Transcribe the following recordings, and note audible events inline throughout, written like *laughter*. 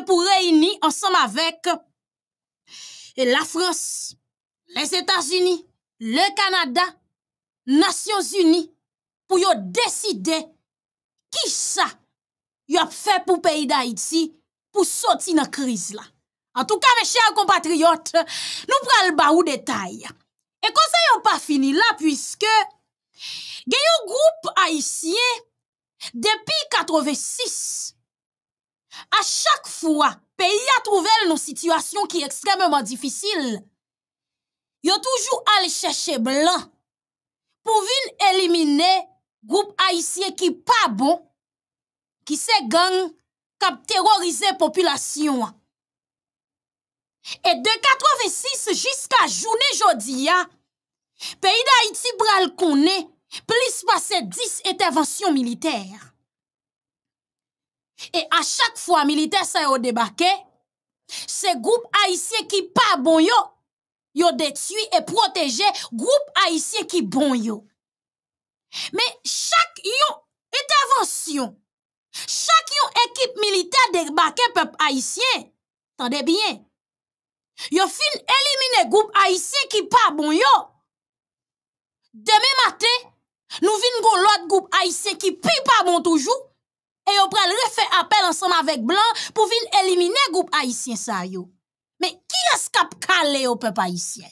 pour réunir ensemble avec la France, les états unis le Canada, Nations unies pour pour décider qui ça a fait pour pays d'Haïti pour sortir de la crise. En tout tout cas, mes chers compatriotes, nous prenons le bas Et détail Et quand pas pas, fini là, y a un groupe haïtien depuis 86, A chak fwa, peyi a trouvel nou situasyon ki ekstrememan difisil, yo toujou al chèche blan pou vin elimine group Aïsye ki pabou ki se gang kap terorize populasyon. E de 86 jiska jounè jodi ya, peyi da Aïti pral konè plis pase 10 etèvansyon militer. Et à chaque fois, militaire ça yon débarqué, ces groupes haïtiens qui pas bon yo, yon détruit et protégé groupe haïtien qui bon yon. Mais chaque intervention, chaque équipe militaire débarqué peuple haïtien, tendez bien, yon fin éliminer groupe haïtien qui pas bon Demain matin, nous vins l'autre groupe haïtien qui pi pas bon toujours. E yo prel refe apel ansanm avèk blan pou vin elimine goup Haitien sa yo. Men ki eskap kale yo pep Haitien?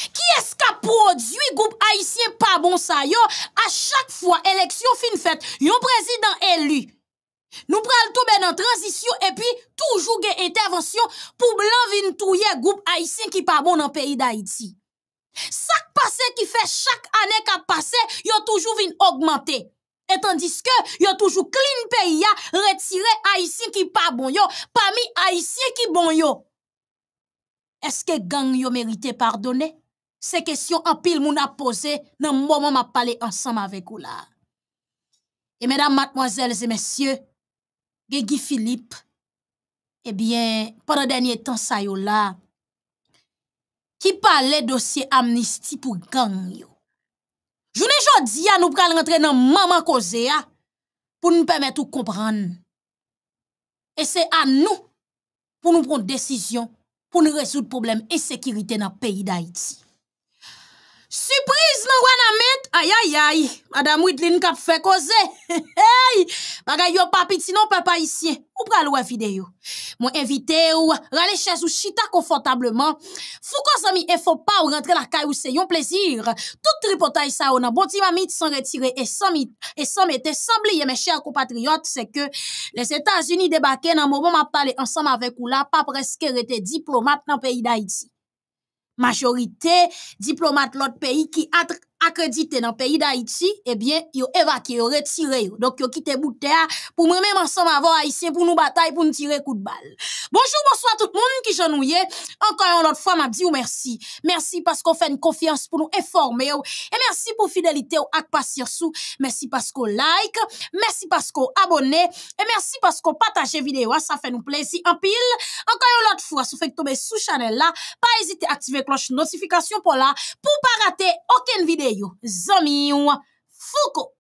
Ki eskap prodwi goup Haitien pa bon sa yo? A chak fwa, eleksyon fin fèt, yon prezidant elu. Nou prel toube nan transisyon epi toujou gen intervensyon pou blan vin touye goup Haitien ki pa bon nan peyi d'Haïti. Sak pase ki fè chak anèk ap pase, yo toujou vin augmentè. Etandiske, yo toujou klini peyi ya retire Aisyen ki pa bon yo, pa mi Aisyen ki bon yo. Eske gang yo merite pardone? Se kesyon apil mou na pose nan mou mou ma pale ansam avek ou la. E mèdam matmoazèl zè mèsyè, Gègi Filip, ebyen, eh pwèdè dènyè tan sa yo la, ki pale dosye amnisti pou gang yo? Jounen jodi ya nou pral rentre nan maman koze ya pou nou pemet ou kompran. E se an nou pou nou pront desisyon pou nou rezout problem e sekirite nan peyi da iti. Supriz mwen wana met, ayayay, madame Wittlin kap fe koze, *laughs* hey, bagay yo papi ti non pe pa isyen, ou pral wè videyo. Mwen evite ou, rale chèz ou chita konfortableman, fou kon zami e fò pa ou rentre la kay ou se yon plezir. Tout tripotay sa ou nan boti mami ti son retire, e son e me te sabliye men chèr kou patriyot, se ke les Etats-Unis debake nan mou mou map pale ansam avèk ou la pa preske rete diplomat nan peyi da iti. majorité diplomate l'autre pays qui a accrédité dans le pays d'Haïti, eh bien, ils ont évacué, retiré. Donc, ils ont quitté pour moi-même ensemble avoir Haïtien pour nous batailler, pour nous tirer coup de balle. Bonjour, bonsoir tout le monde qui genouille. Encore une autre fois, m'a dit merci. Merci parce qu'on fait une confiance pour nous informer. Et merci pour fidélité et patience. Merci parce qu'on like. Merci parce qu'on abonne. Et merci parce qu'on partage vidéo. Ça fait nous plaisir en pile. Encore une autre fois, si vous faites tomber sous channel là, pas hésiter à activer la cloche notification pour là, pour pas rater aucune vidéo yo zami yon foko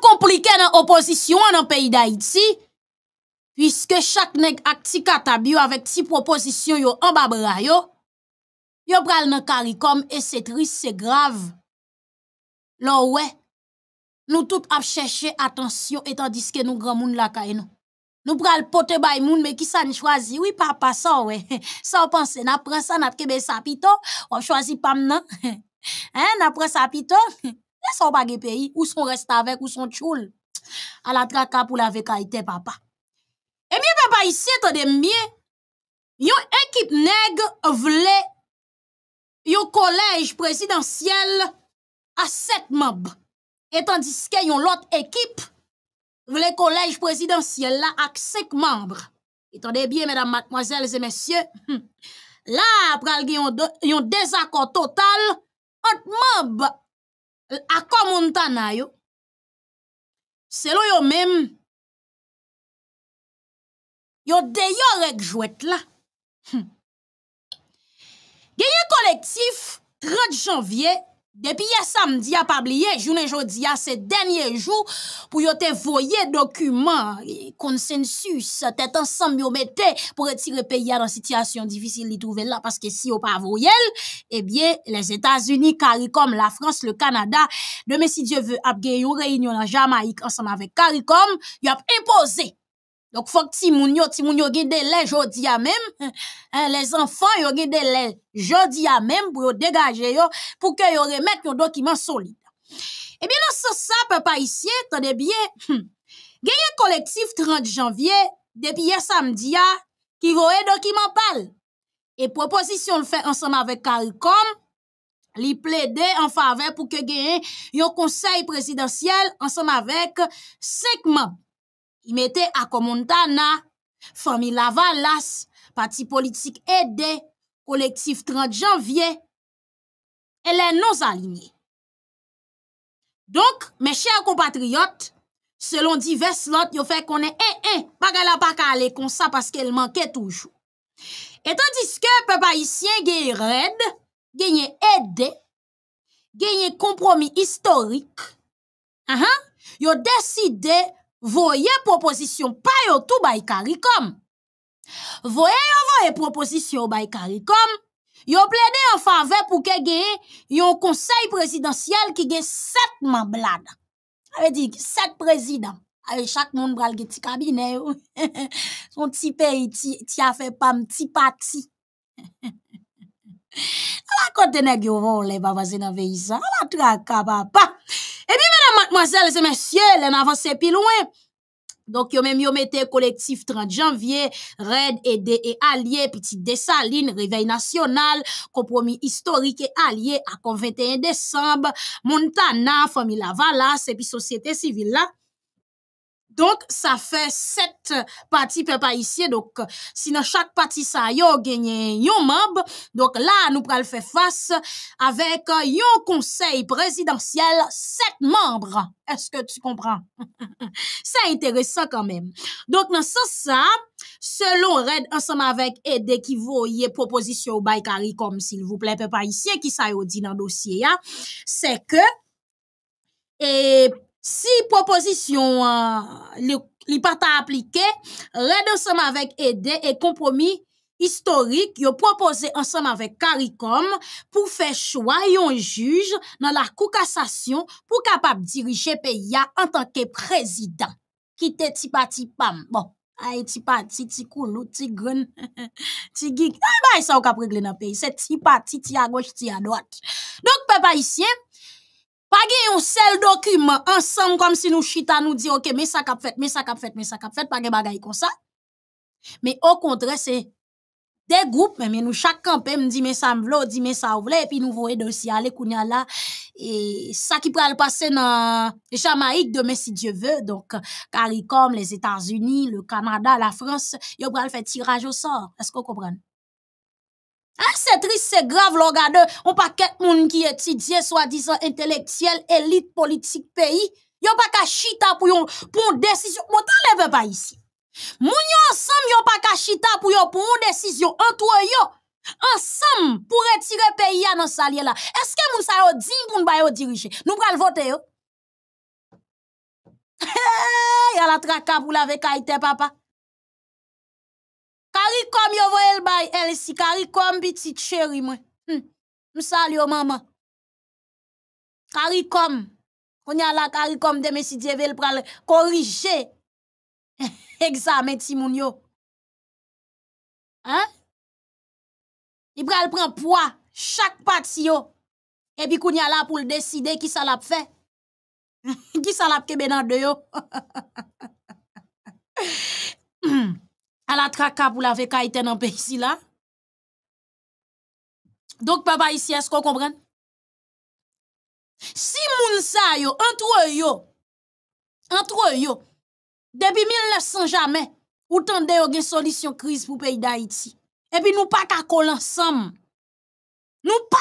compliqué dans l'opposition dans le pays d'Haïti, puisque chaque nègre a à avec six propositions yo en bas bras yo, yo pral nan caricom et c'est triste, c'est grave. Lor ouais, nous tous à chercher attention et tandis que nous grand monde la caille nous. le pral pote bay moun, mais qui s'en nous choisit? Oui, papa, ça, ouais. *laughs* Ça, on pense, pris ça, pris ben, ça, pito. On choisit pas maintenant. *laughs* Hein, pris ça, pito. *laughs* Ne san pa ge peyi, ou son resta vek, ou son tchoul. A la traka pou la veka ite, papa. E eh mye, papa, isye, ton de mye, yon ekip neg vle, yon kolej presidansyel a sek mab, etan diske yon lot ekip vle kolej presidansyel la ak sek mab. Etan de bye, mèdam, matmoazèl, zè mèsyè, la pral ge yon dezakot total, ot mab, l akwa moun tanay yo, selo yo mem, yo deyo rek jwet la. Hm. Genye kolektif, 30 janvye, Depi ya samdi ya pabliye, jounen jodi ya se denye jou pou yo te voye dokumen, e, konsensus, tet ansam yo mette pou retire pey ya dan sityasyon difisil li touvel la. Paske si yo pa voyel, ebyen, les Etats-Unis, Karikom, la Frans, le Kanada, deme si Djeve apgeyo reinyon la Jamaik ansam avek Karikom, yo ap impose. Donk fok ti moun yo, ti moun yo gede lè jodi ya mèm, les anfan yo gede lè jodi ya mèm pou yo degaje yo, pou ke yo remèk yo dokiman soli. E eh bie nan sa sa pe pa isye, tade bie, genye kolektif 30 janvye, depi ye samdi ya, ki vo e dokiman pal. E proposisyon fè ansem avèk alkom, li ple de anfa avèk pou ke genye yo konsey presidansyel ansem avèk sekman. I mette Akomondana, Fomilavallas, Pati Politik Ede, Kolektif 30 Janvye, elen non zalini. Donk, me chèr kompatriyot, selon di Veslot, yo fè konen en, en, eh, eh, bagala baka ale konsa paske el manke toujou. Etan diske, pepa isyen gey red, genye Ede, genye kompromi historik, yo deside Voye proposisyon pa yo tou bay karikom. Voye yo voye proposisyon bay karikom, yo plene yo fave pou ke geye yo konsey presidansyel ki ge setman blada. Awe di, set presidans. Awe, chak moun bral ge ti kabine yo. *laughs* Son ti pey ti afe pam ti pati. A la kote ne gyovo le ba vaze nan veyisa, a la tou akaba pa. E bi mena mademoiselle, se men sye, le nan avanse pi louen. Donk yo men mi omete kolektif 30 janvye, red, ede e alye, piti desaline, rivey nasyonal, kompromi historike alye, akon 21 desamb, moun tana, fami lavalas, epi sosyete sivil la. Donk, sa fe set pati pepa isye. Donk, si nan chak pati sa yo genye yon mab, donk la nou pral fe fase avek yon konsey prezidentyel set mab. Eske tu kompran? Sa enteresan *laughs* kanmen. Donk nan sa sa, selon red ansama vek edekivoye proposisyon ou baykari, kom sil vouple pepa isye, ki sa yo di nan dosye, se ke, e... si proposition n'est euh, pas ta appliqué, ensemble avec aide et compromis historique, yon proposé ensemble avec CARICOM pour faire choix yon juge dans la Cour cassation pour capable diriger pays en tant que président. Qui te ti petit pam. Bon, aïe ti pati, ti koulou, ti grun, *laughs* ti Ah, ben ça ou kap regle dans pays. C'est ti à gauche, ti à droite. Donc, papa ici, pas gen seul document ensemble comme si nous chita nous dit OK mais ça k'ap fait mais ça k'ap fait mais ça k'ap fait pas des bagay comme ça mais au contraire c'est des groupes mais nous chaque peut me dit mais ça me veut dit mais ça veut et puis nous voyons dossier aller kounya là et ça qui pral passer dans Jamaïque demain si Dieu veut donc CARICOM les États-Unis le Canada la France ils pral faire tirage au sort est-ce que vous comprenez c'est triste, c'est grave, l'ogade. On pas qu'un moun qui étudie, soi-disant intellectuel, élite politique pays. Yon pas qu'à chita pour yon, une décision. ne t'enlève pas ici. Moun yon ensemble, yon pas qu'à chita pour une décision. Entre ensemble, pour retirer pays à dans sa Est-ce que moun sa yon digne pour nous diriger? Nous pral voter yon. *laughs* Hey, la traka pour la avec papa. Karikom yo vo el bay el si. Karikom, piti cheri mwen. Mousal hm, yo, mama. Karikom. Kouni ala karikom deme si dieve el pral korije. *laughs* Eksam eti moun yo. Ha? El pral pren pwa. Chak pati yo. Ebi kouni ala pou l deside ki salap fe. *laughs* Ki salap ke benan de yo. *laughs* Hmm. à la traka pour la veka dans en pays ici là. Donc, papa ici, est-ce qu'on comprend? Si moun sa yo, entre yo, entre yo, depuis 1900 jamais, ou tande yo gen solution crise pour pays d'Haïti. Et puis nous pas qu'à coller ensemble. Nous pas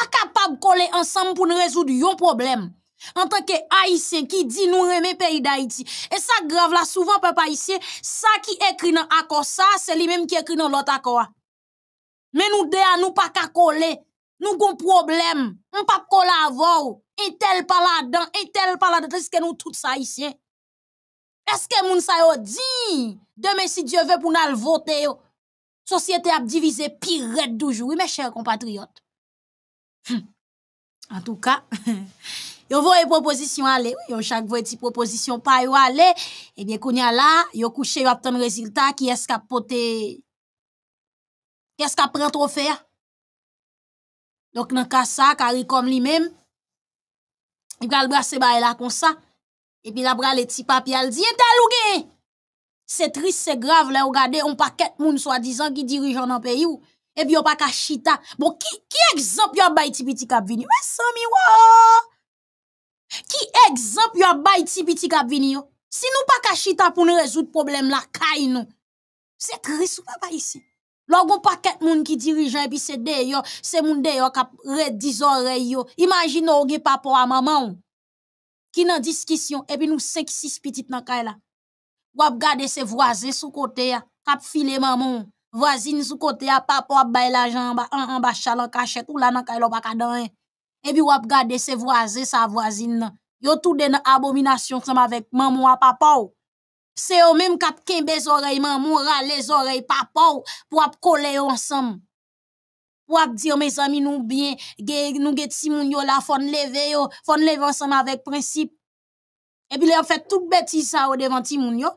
de coller ensemble pour nous résoudre yon problème. En tant que haïtien qui dit nous le pays d'Haïti. Et ça grave là souvent peuple haïtien, ça qui écrit dans accord ça, c'est lui-même qui écrit dans l'autre accord. Mais nous deux nous pas ca coller. Nous un problème, on pas coller avant. Et tel par là-dedans, et tel par là-dedans, est-ce que nous tous haïtiens Est-ce que moun sa yo dit demain si Dieu veut pour nous voter Société a divisé pire oui mes chers compatriotes. Hum. En tout cas, *laughs* Yo voye proposition aller, oui, yo chaque voye ti proposition pa yo aller, et eh bien kounya la, yo couché yo attend résultat qui est qu'a pote Qui est qu'a prend trophée? Donc nan ka ça kari comme lui-même, il va le brasser ba là comme ça. Et puis la bras les petits papiers, elle dit, et gen C'est triste, c'est grave, là, regardez, on paquet moun soi-disant qui dirigeant dans pays ou. Et puis on pas chita. Bon, qui, qui exemple yo bay ti petit kap vini? Mais eh, mi wow! Ki ekzamp yo ap bay ti biti kap vini yo? Si nou pa kachita pou nou rezout problem la, kaj nou. Se krisou pa bay si. Logon pa ket moun ki dirijan epi se deyo, se moun deyo kap red dizore yo. Imagin nou ouge papa ou a maman ou. Ki nan diskisyon epi nou sek sis pitit nan kaj la. Wap gade se vwazin sou kote ya, kap file maman ou. Vwazin sou kote ya, papa wap bay la jamba, an an bachal an kachek ou la nan kaj lo baka danyen. Epi wap gade se vwaze sa vwazine nan. Yo tout den abominasyon seman avèk mamou apapou. Se yo mèm kat kembe zorey mamou rale zorey papou pou ap kole yo ansam. Pou ap diyo mè zami nou bien nou get si moun yo la fon leve yo fon leve ansam avèk prinsip. Epi lè ap fè tout bètise sa yo devan ti moun yo.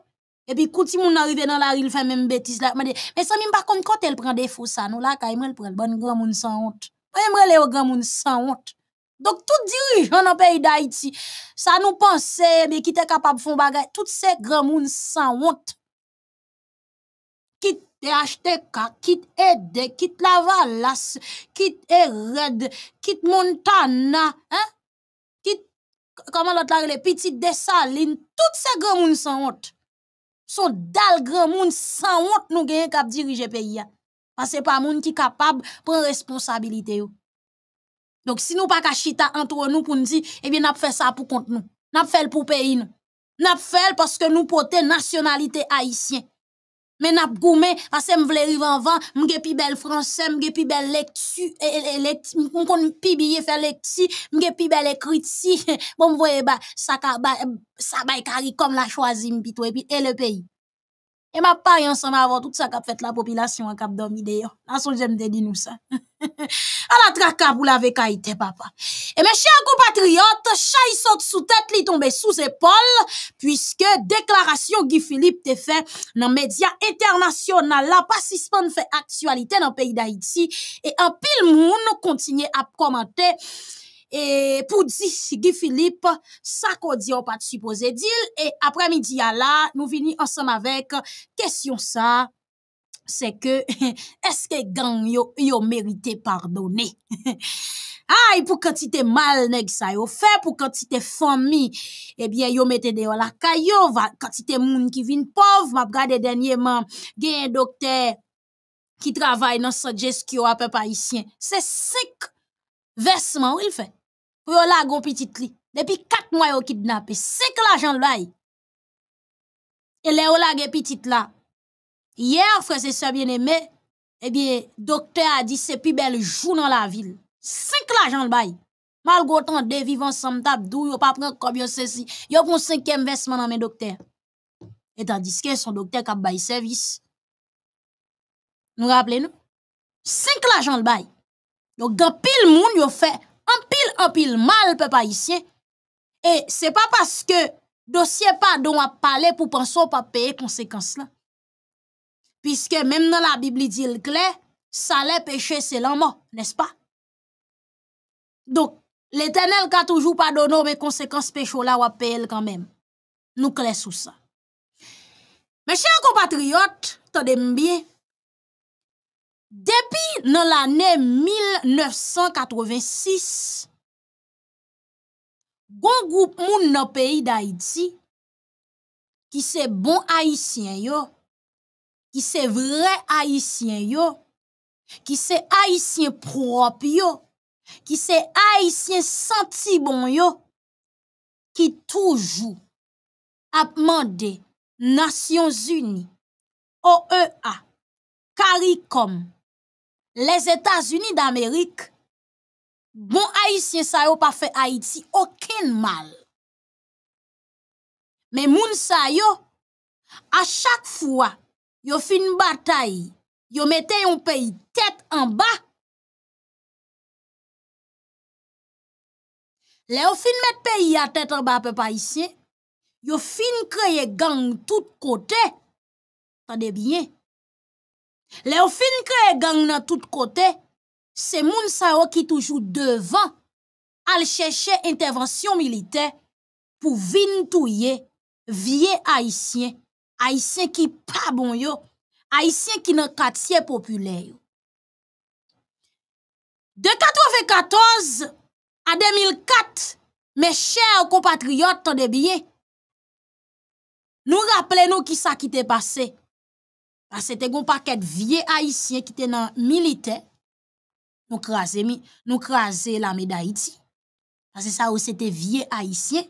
Epi kouti moun nareve nan la ril fè mèm bètise la. Mè zami mpakom kote el pran defo sa nou la kajman el pran bon groun moun san ot. Mwen les le yo sans honte. Donc, tout dirijan nan peyi da ça sa nou panse, qui ki te kapab fon bagay, tout se gran sans honte, qui Kit te achete ka, kit qui kit lavalas, kit red, kit montana, hein? kit, comment l'autre la rele, petit desaline, tout se gran moun san honte. Son dal gran moun san honte nou genye kap dirije peyi pays. Hein. Parce que pas monde qui capable de prendre responsabilité Donc si nous pas cachita entre nous pour nous dire eh bien n'a fait ça pour compte nous. N'a fait pour pays nous. N'a fait parce que nous portons nationalité haïtienne. Mais n'a goumé parce que nous voulons vivre en vent, m'ge plus belle français, nous m'ge plus belle lecture, eh, eh, eh, m'kon pi billet faire lecture, m'ge pi belle écriture. *laughs* Bon vous voyez bah, ça va être ba comme la choisi et le pays. E ma pa yon san ma avon tout sa kap fet la popilasyon an kap domi deyo. An son jemde di nou sa. An la tra kap ou la ve ka ite papa. E me chè akou patriote, chay sot sou tèt li tombe sous epol, pwiske deklarasyon Gi Philippe te fè nan medya internasyon nan la pasisman fè aktualite nan peyi da iti, e an pil moun nou kontinye ap komante, E pou di, Gifilip, sa ko di yo pati supoze dil, e apre midi ya la, nou vini ansam avek, kesyon sa, se ke, *laughs* eske gang yo merite pardonne? *laughs* Ay, pou kante te mal neg sa yo fe, pou kante te fomi, ebyen yo mette deyo la kayo, kante te moun ki vin pov, ma brade denye mam, gen dokte ki travay nan sa jeskyo apè pa isyen. Se sik vesman ou il fe? pour la gon petit li. Depuis 4 mois yo kidnappé, 5 l'argent l'ay. Et les yo la petit la. Hier frère c'est ça bien-aimé, eh bien docteur a dit c'est plus bel jour dans la ville. 5 l'argent l'ay. Malgré tant de vivre ensemble table dou yo pas prendre comme yo ceci. Yo prend 5e versement dans mes docteurs. Et tandis que son docteur kap bay service. Nous rappelons. nous 5 l'argent l'ay. Donc, dans pile moun yon fait An pil, an pil, mal pe pa isye. E se pa paske dosye pa donwa pale pou panso pa peye konsekans la. Piske menm nan la Bibli di l kle, sa le peche selanman, nes pa? Donk, le tenel ka toujou pa dono, me konsekans pecho la wap peye l kanmen. Nou kle sou sa. Meshe an kompatriot, todem biye. Depi nan l'anè 1986, gwan goup moun nan peyi d'Haïti, ki se bon Haitien yo, ki se vre Haitien yo, ki se Haitien prop yo, ki se Haitien senti bon yo, ki toujou apman de Nasyon Zuni, OEA, Karikom, Les Etats-Unis d'Amerik, bon Haitien sa yo pa fe Haiti, oken mal. Men moun sa yo, a chak fwa, yo fin batay, yo mette yon peyi tet an ba. Le yo fin mette peyi a tet an ba pe pa Haitien, yo fin kreye gang tout kote, tade bine. Le ou fin kre e gang nan tout kote, se moun sa ou ki toujou devan al cheche intervensyon milite pou vintouye, vie aisyen, aisyen ki pa bon yo, aisyen ki nan katsye populeyo. De 94 a 2004, me chè ou kompatriot tande bie, nou rappele nou ki sa ki te pase. a sete goun paket vie aisyen ki te nan milite, nou krasi la me da iti, a se sa ou sete vie aisyen.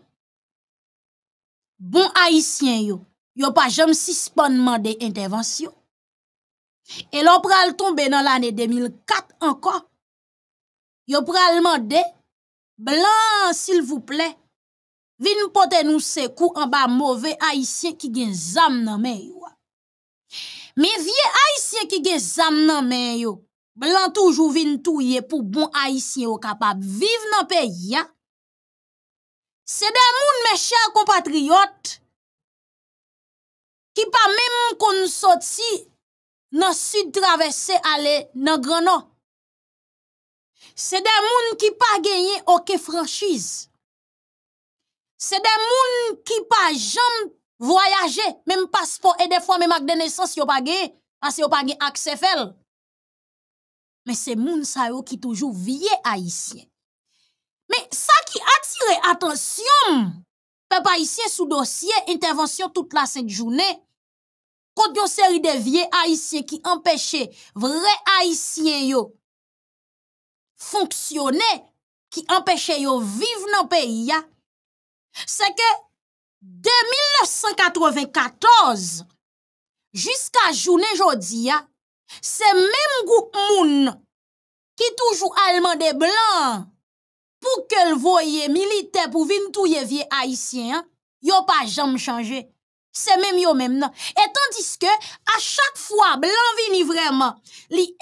Bon aisyen yo, yo pa jom si sponman de intervensyon, e lon pral tombe nan l'an e 2004 anka, yo pral man de, blan sil vouple, vi nou pote nou se kou an ba mouve aisyen ki gen zam nan men yo a. Me vie Aisyen ki ge zam nan men yo, blan toujou vin touye pou bon Aisyen yo kapap, viv nan pe ya. Se den moun me chèr kompatriyot, ki pa men moun kon sot si, nan sud travesse ale nan grana. Se den moun ki pa genye oke franshiz. Se den moun ki pa jant, voyager, même passeport et des fois même acte de naissance yo pa gagné parce pas accès Mais c'est moun sa yo qui toujours vie haïtien. Mais ça qui attire attention peuple haïtien sous dossier intervention toute la sainte journée contre une série de vieux haïtiens qui empêchaient vrais haïtiens yo fonctionner qui empêchaient yo vivre dans pays C'est que de 1994 jusqu'à journée aujourd'hui, c'est même groupe moun qui toujours allemand des blancs pour que le voyait militaire pour venir tout vieux haïtien, hein. yo pas jamais changé. C'est même yo même Et tandis que à chaque fois blanc vini vraiment, li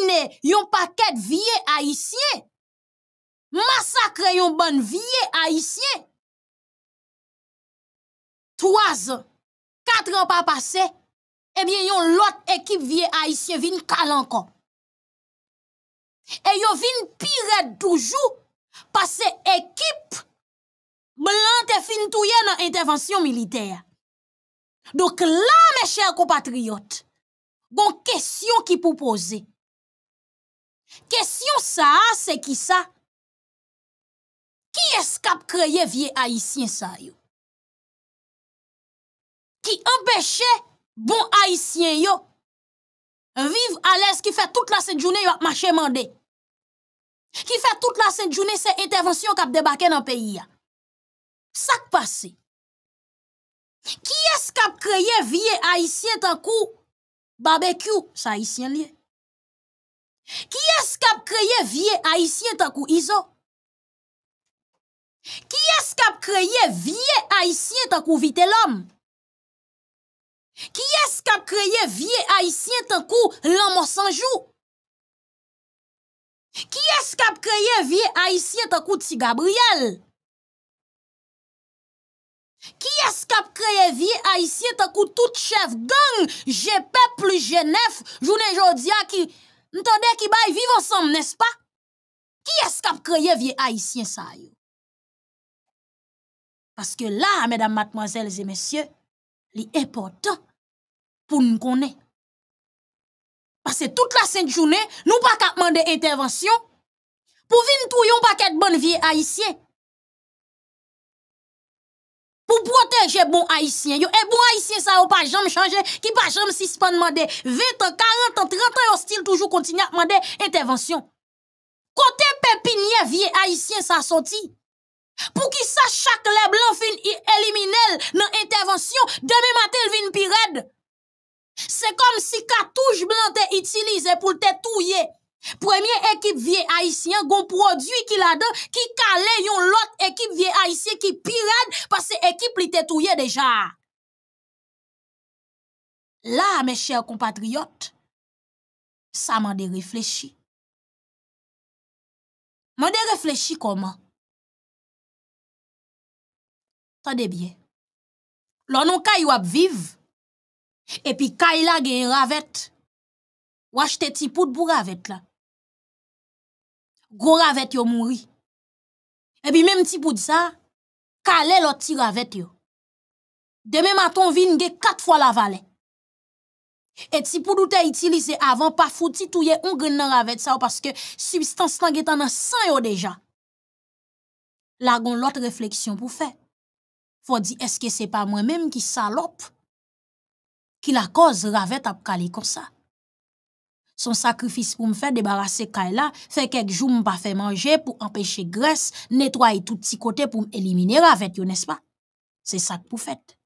éliminer yon paquet vieux haïtien. Massacrer yon bonne vieux haïtien. Troase, katre an pa pase, ebyen eh yon lot ekip vie Aisyen vin kalankan. E yo vin piret toujou pase ekip blante fin touye nan intervensyon militer. Dok la, me chèr ko patriyot, gon kèsyon ki pou pose. Kèsyon sa, se ki sa, ki eskap kreye vie Aisyen sa yo? ki empèche bon Haitien yo vive alèz ki fè tout la sè djounè yo ap mache mandè. Ki fè tout la sè djounè se etèvensyon kap debakè nan peyi ya. Sak pase. Ki es kap kreye vie Haitien tankou babèkyou sa Haitien liè? Ki es kap kreye vie Haitien tankou izo? Ki es kap kreye vie Haitien tankou vite lòm? Ki es kap kreye vie haisyen te kou Lama Sanjou? Ki es kap kreye vie haisyen te kou Ti Gabriel? Ki es kap kreye vie haisyen te kou tout chef gang, Jepep, Lujenef, Jounen Jodia ki, mtode ki bay viv ansam, nes pa? Ki es kap kreye vie haisyen sa yo? Paske la, medam matmozels e mesye, li important pour nous connaître. Parce que toute la sainte journée, nous pas qu'à demander intervention pour venir tout yon paquet de bon vieux haïtiens. Pour protéger bon haïtien haïtiens. Et eh, bon haïtien ça ou pas jamais changer, qui pas jamais suspendre demander 20 ans, 40 ans, 30 ans yon style toujours continue à demander intervention. Côté pépinier vieux haïtien ça sorti. Pou ki sa chak le blan fin elimine l nan intervensyon, deme matel vin pi red. Se kom si katouj blan te itilize pou l tetouye. Premye ekip vie aisyen gon prodwi ki la de, ki kale yon lot ekip vie aisyen ki pi red pa se ekip li tetouye deja. La, me chèr kompatriot, sa man de reflechi. Man de reflechi koman? Tendez bien. L'on nous kayou ap viv, et puis il la gen ravet, ou un petit pout pour ravet là. Gros ravet yo mouri. Et puis même ti pout sa, kale un petit ravet yo. Demain matin, vin gen quatre fois la valet. Et si pour te utiliser avant, pas fouti tout yé un grand ravet parce que substance lang est en sang yo déjà. Là gon l'autre réflexion pour faire faut dire est-ce que c'est pas moi-même qui salope qui la cause ravette à calé comme ça. Son sacrifice pour me faire débarrasser Kaila fait quelques jours me pas faire manger pour empêcher graisse, nettoyer tout petit côté pour éliminer ravette, n'est-ce pas C'est ça que vous faites.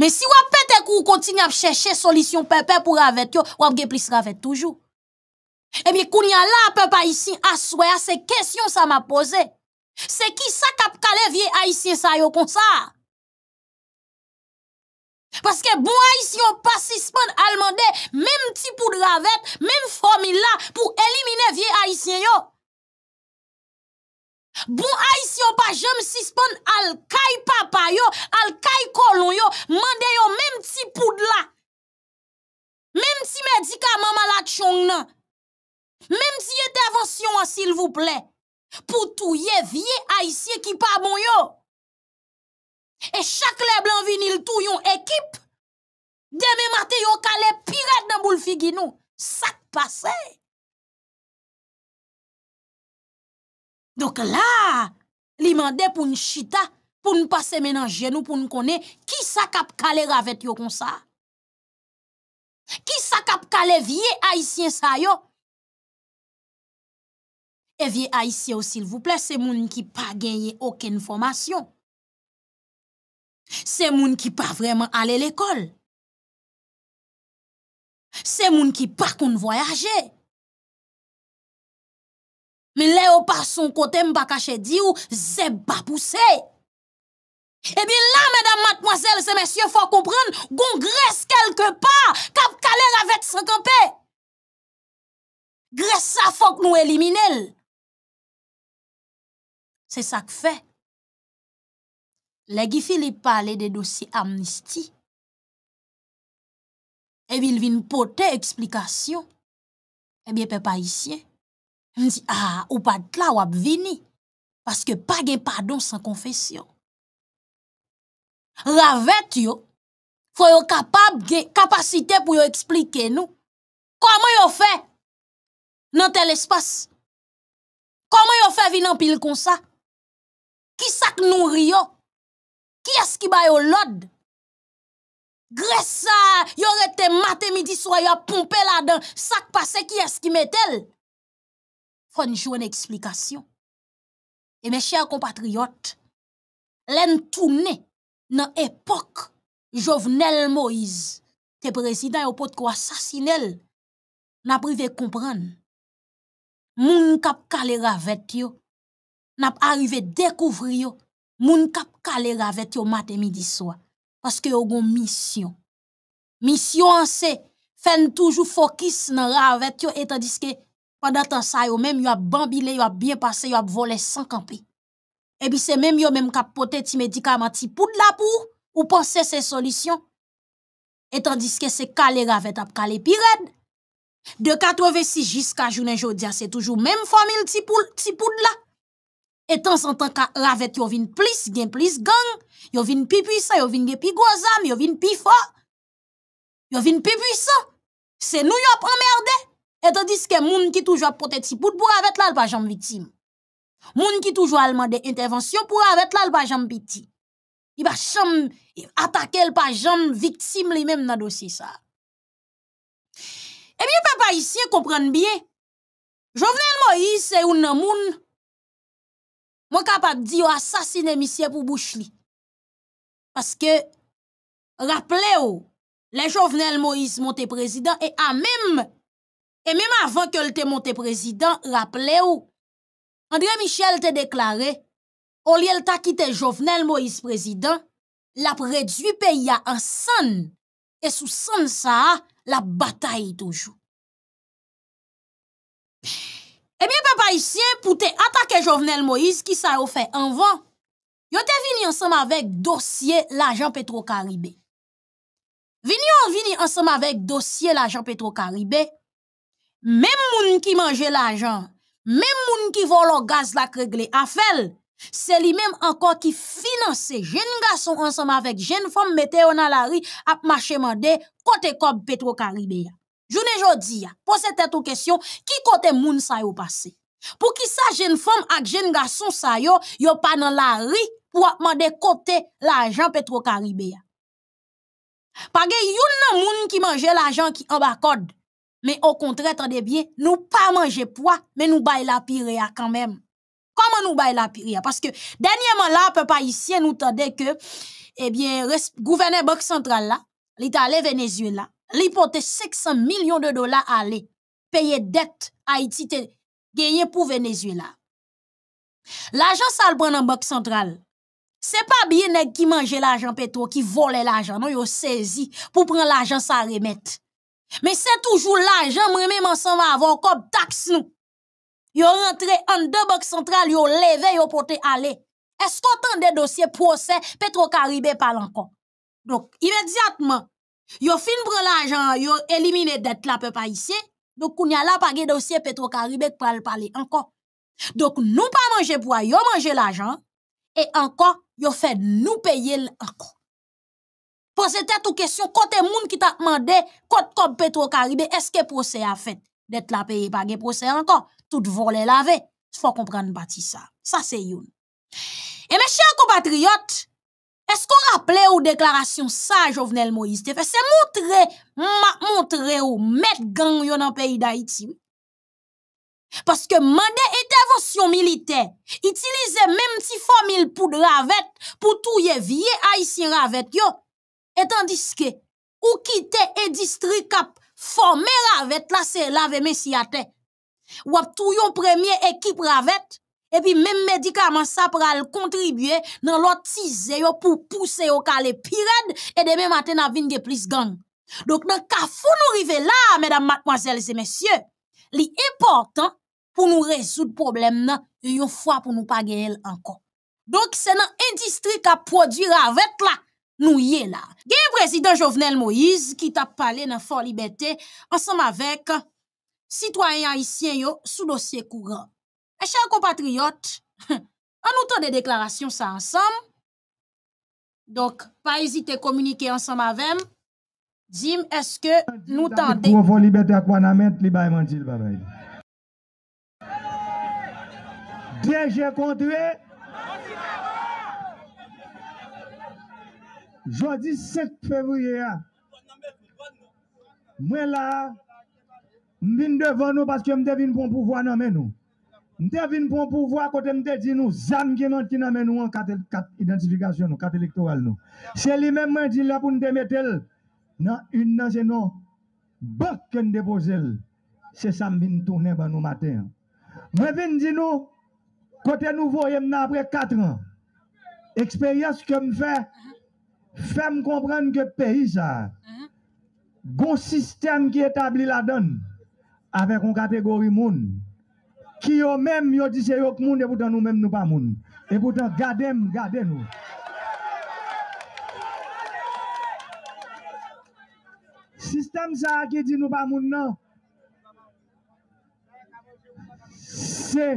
Mais si vous pété que vous continuez à chercher solution pépé pour ravette, vous avez plus ravette toujours. Eh bien, quand y a là, pas ici, à c'est question ça m'a posé. Se ki sa kap kale vie aisyen sa yo konsa? Paske bon aisyen pa sispon al mande, mem ti poud la vet, mem fomi la, pou elimine vie aisyen yo. Bon aisyen pa jem sispon al kay papa yo, al kay kolon yo, mande yo mem ti poud la. Mem ti medika mama la chong nan. Mem ti ye devos yon asil vouple. pou tou ye vie aisyen ki pa moun yo. E chak le blan vinil tou yon ekip, deme mate yo kalè pirate nan bou l figi nou. Sak pase. Dok la, li mandè pou n chita, pou n pase menan jenou, pou n konè, ki sak ap kalè ravèt yo kon sa? Ki sak ap kalè vie aisyen sa yo? Evye a isye ou sil vous plè, se moun ki pa genye oken fomasyon. Se moun ki pa vreman ale l'ekol. Se moun ki pa kon voyaje. Men le ou pa son kote mba kache di ou, zeb ba pousse. Ebi la, medam matmoazel, se mesye fò kompran, goun gres kelke pa, kap kaler avet se kampe. Gres sa fòk nou elimine l. Se sak fe, le gifili pale de dosi amnisti, e vil vin pote eksplikasyon, e bi pe pa isye, m di, a, ah, ou pa tla wap vini, paske pa gen pardon san konfesyon. La vet yo, fwe yo kapab gen kapasite pou yo eksplike nou, koman yo fe, nan tel espas, koman yo fe vin an pil konsa, Ki sak nou ryo? Ki eski bayo lod? Gresa, yore te mate midi soya pompe la dan, sak pase ki eski metel? Fonjou en eksplikasyon. E me chèr kompatriyot, len toune nan epok jovenel Moïse, te prezident yo pot kwa sasinel nan prive kompran. Moun kap kalera vet yo, pas arrivé découvrir yo moun kap kalera avec yo matin midi soir parce que yo gon mission mission c'est fait toujours focus nan avec yo et tandis que pendant temps ça yo même yo a bambilé yo a bien passé yo a volé sans camper et puis c'est même yo même kap pote ti médicament ti là la pour ou penser ces solutions et tandis que c'est caler avec ap kalé pirade de 86 jusqu'à journée jodia c'est toujours même formule ti de là et en s'entendant qu'à ravet yo vin plus, gen plus gang, yo vin pi puissant, yo vin gen pi gwazam, yo vin pi fort yo vin pi puissant. se nous yo prend merde, tandis que moun ki toujours pote ti pou avet la l pa jam victime Moun ki toujours alman de intervention pou avet la pa jam piti. I ba jam atake pa jam victime li dans nan dosi sa. bien papa ici comprenne bien, Jovenel Moïse c'est ou nan Mwen kapat di yo asasine misye pou bouch li. Paske, raple yo, le jovenel Moïse monte prezident, e a mem, e mem avan ke lte monte prezident, raple yo. André Michel te deklare, olye lta ki te jovenel Moïse prezident, la pre dupe ya an san, e sou san sa, la bataye toujou. Pfff. Eh bien, papa ici, pour te attaquer Jovenel Moïse, qui ça a fait en vent, yo te vini ensemble avec dossier l'agent petro caribé Vini yon vini ensemble avec dossier l'agent petro caribé Même moun qui mange l'argent, même moun qui vole le gaz la kregle, afel, c'est lui-même encore qui finance jeunes garçon ensemble avec jeune femme mette yon à la rue, ap mandé, kote petro caribé je vous ya, pose tête ou question, qui côté moun sa yo passe? Pour qui sa jeune femme ak jeune garçon sa yo, yo pa nan la rue pour l'argent kote l'argent petro Parce qu'il y a nan moun ki mange l'argent ki en code. mais au contraire, bien, nous pas manger poids, mais nous baye la pire quand même. Comment nous baye la pire Parce que dernièrement là, peu haïtien nous tande que, eh bien, gouverneur Banque Centrale la, l'Italie Venezuela, li 600 millions de dollars aller payer dette Haïti te pour Venezuela. L'argent ça prend en banque centrale. C'est pas bien qui mange l'argent pétro qui vole l'argent non ont saisi pour prendre l'argent ça remettre. Mais c'est toujours l'argent moi même ensemble avant comme taxe nous. Yo rentré en deux banque centrale yo levé yo porté aller. Est-ce qu'on a des dossiers procès Petro Caribe encore. Donc immédiatement Yo fin prendre l'argent, yo éliminer dette la peuple haïtien. Donc on la a gen pas dossier Petro-Caribé pour le parler encore. Donc nous pas manger pour yo manger l'argent et encore yo fait nous payer encore. posez tête ou question côté moun qui t'a demandé côté comme Petro-Caribé est-ce que procès a fait d'être la payé pas gen procès encore. Tout volé lavé. Faut comprendre bâti ça. Ça c'est youn. Et mes chers compatriotes, est-ce qu'on rappelle ou déclaration ça, Jovenel Moïse C'est montrer, montrer ou mettre gang gangs dans le pays d'Haïti. Parce que mande intervention militaire, utilise même si formule pour ravettes, pour tout yé vieux haïtien ravette yo. Et tandis que, ou et district cap formé ravette, là c'est lave terre. Ou à tout yon premier équipe ravette, et puis même médicament ça pourra contribuer dans l'autisme pour pousser au calé et demain matin à venir des plus gang. Donc dans kafou nous arrivons là mesdames mademoiselles et messieurs, L'important pour nous résoudre problème nous une fois pour nous pas gagner encore. Donc c'est dans l'industrie qui produire avec là nous y est là. un président Jovenel Moïse qui t'a parlé dans Fort Liberté ensemble avec citoyen haïtiens sous dossier courant. A chan kompatriyot, an nou tan de deklarasyon sa ansam. Donk, pa ezite komunike ansam avèm. Djim, eske nou tan deklarasyon sa ansam. Pouvo libetè akwana men, liba e manjil babay. Deje kontwe. Jodi sek fevouye ya. Mwen la, mbin devon nou paske mdevin pou mpouvo anamen nou. Nous avons pour pouvoir nous dit nous, nous en identification, électorale. C'est lui-même qui dit nous mettre une nous C'est nous dire dans nous, quand nous après 4 ans, expérience que me fait, fait comprendre que le pays, ça, un système qui établit la donne avec une catégorie monde. Ki yo mèm yo di se yo k moun e poutan nou mèm nou pa moun. E poutan gade m, gade nou. Sistem sa a ki di nou pa moun nan. Se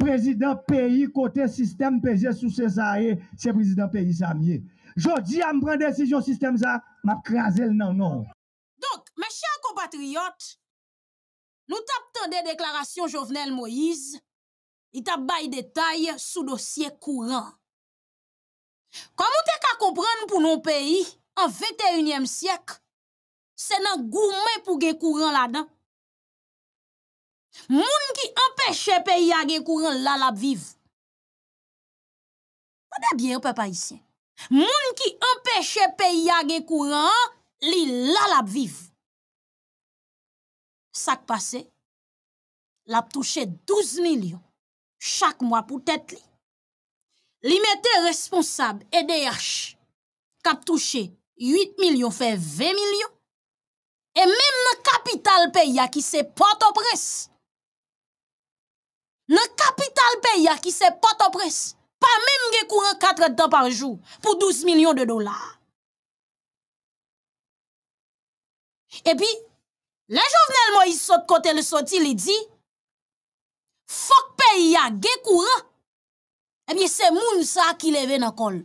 prezident peyi kote sistem peye sou se sa a e, se prezident peyi sa a miye. Jodi a m pren desisyon sistem sa a, m ap kreazel nan nan. Dok, mè chan ko batri yot. Nou tap tan de deklarasyon jovenel Moïse, i tap bay detay sou dosye kouran. Kam ou te ka kompran pou nou peyi, an 21e syek, se nan gourmet pou ge kouran la dan. Moun ki empèche peyi ya ge kouran lalap viv. Moun ki empèche peyi ya ge kouran li lalap viv. Sak pase, la p touche douze milyon chak mwa pou tèt li. Li mète responsab E.D.H. ka p touche yuit milyon fè vè milyon. E mèm nan kapital pe ya ki se pote pres. Nan kapital pe ya ki se pote pres. Pa mèm ge kouren katre tan par jou pou douze milyon de dolar. E pi, La jovnel mo yi sot kote le soti li di, fok pe yi a ge kouran, ebye eh se moun sa ki leve nan kol.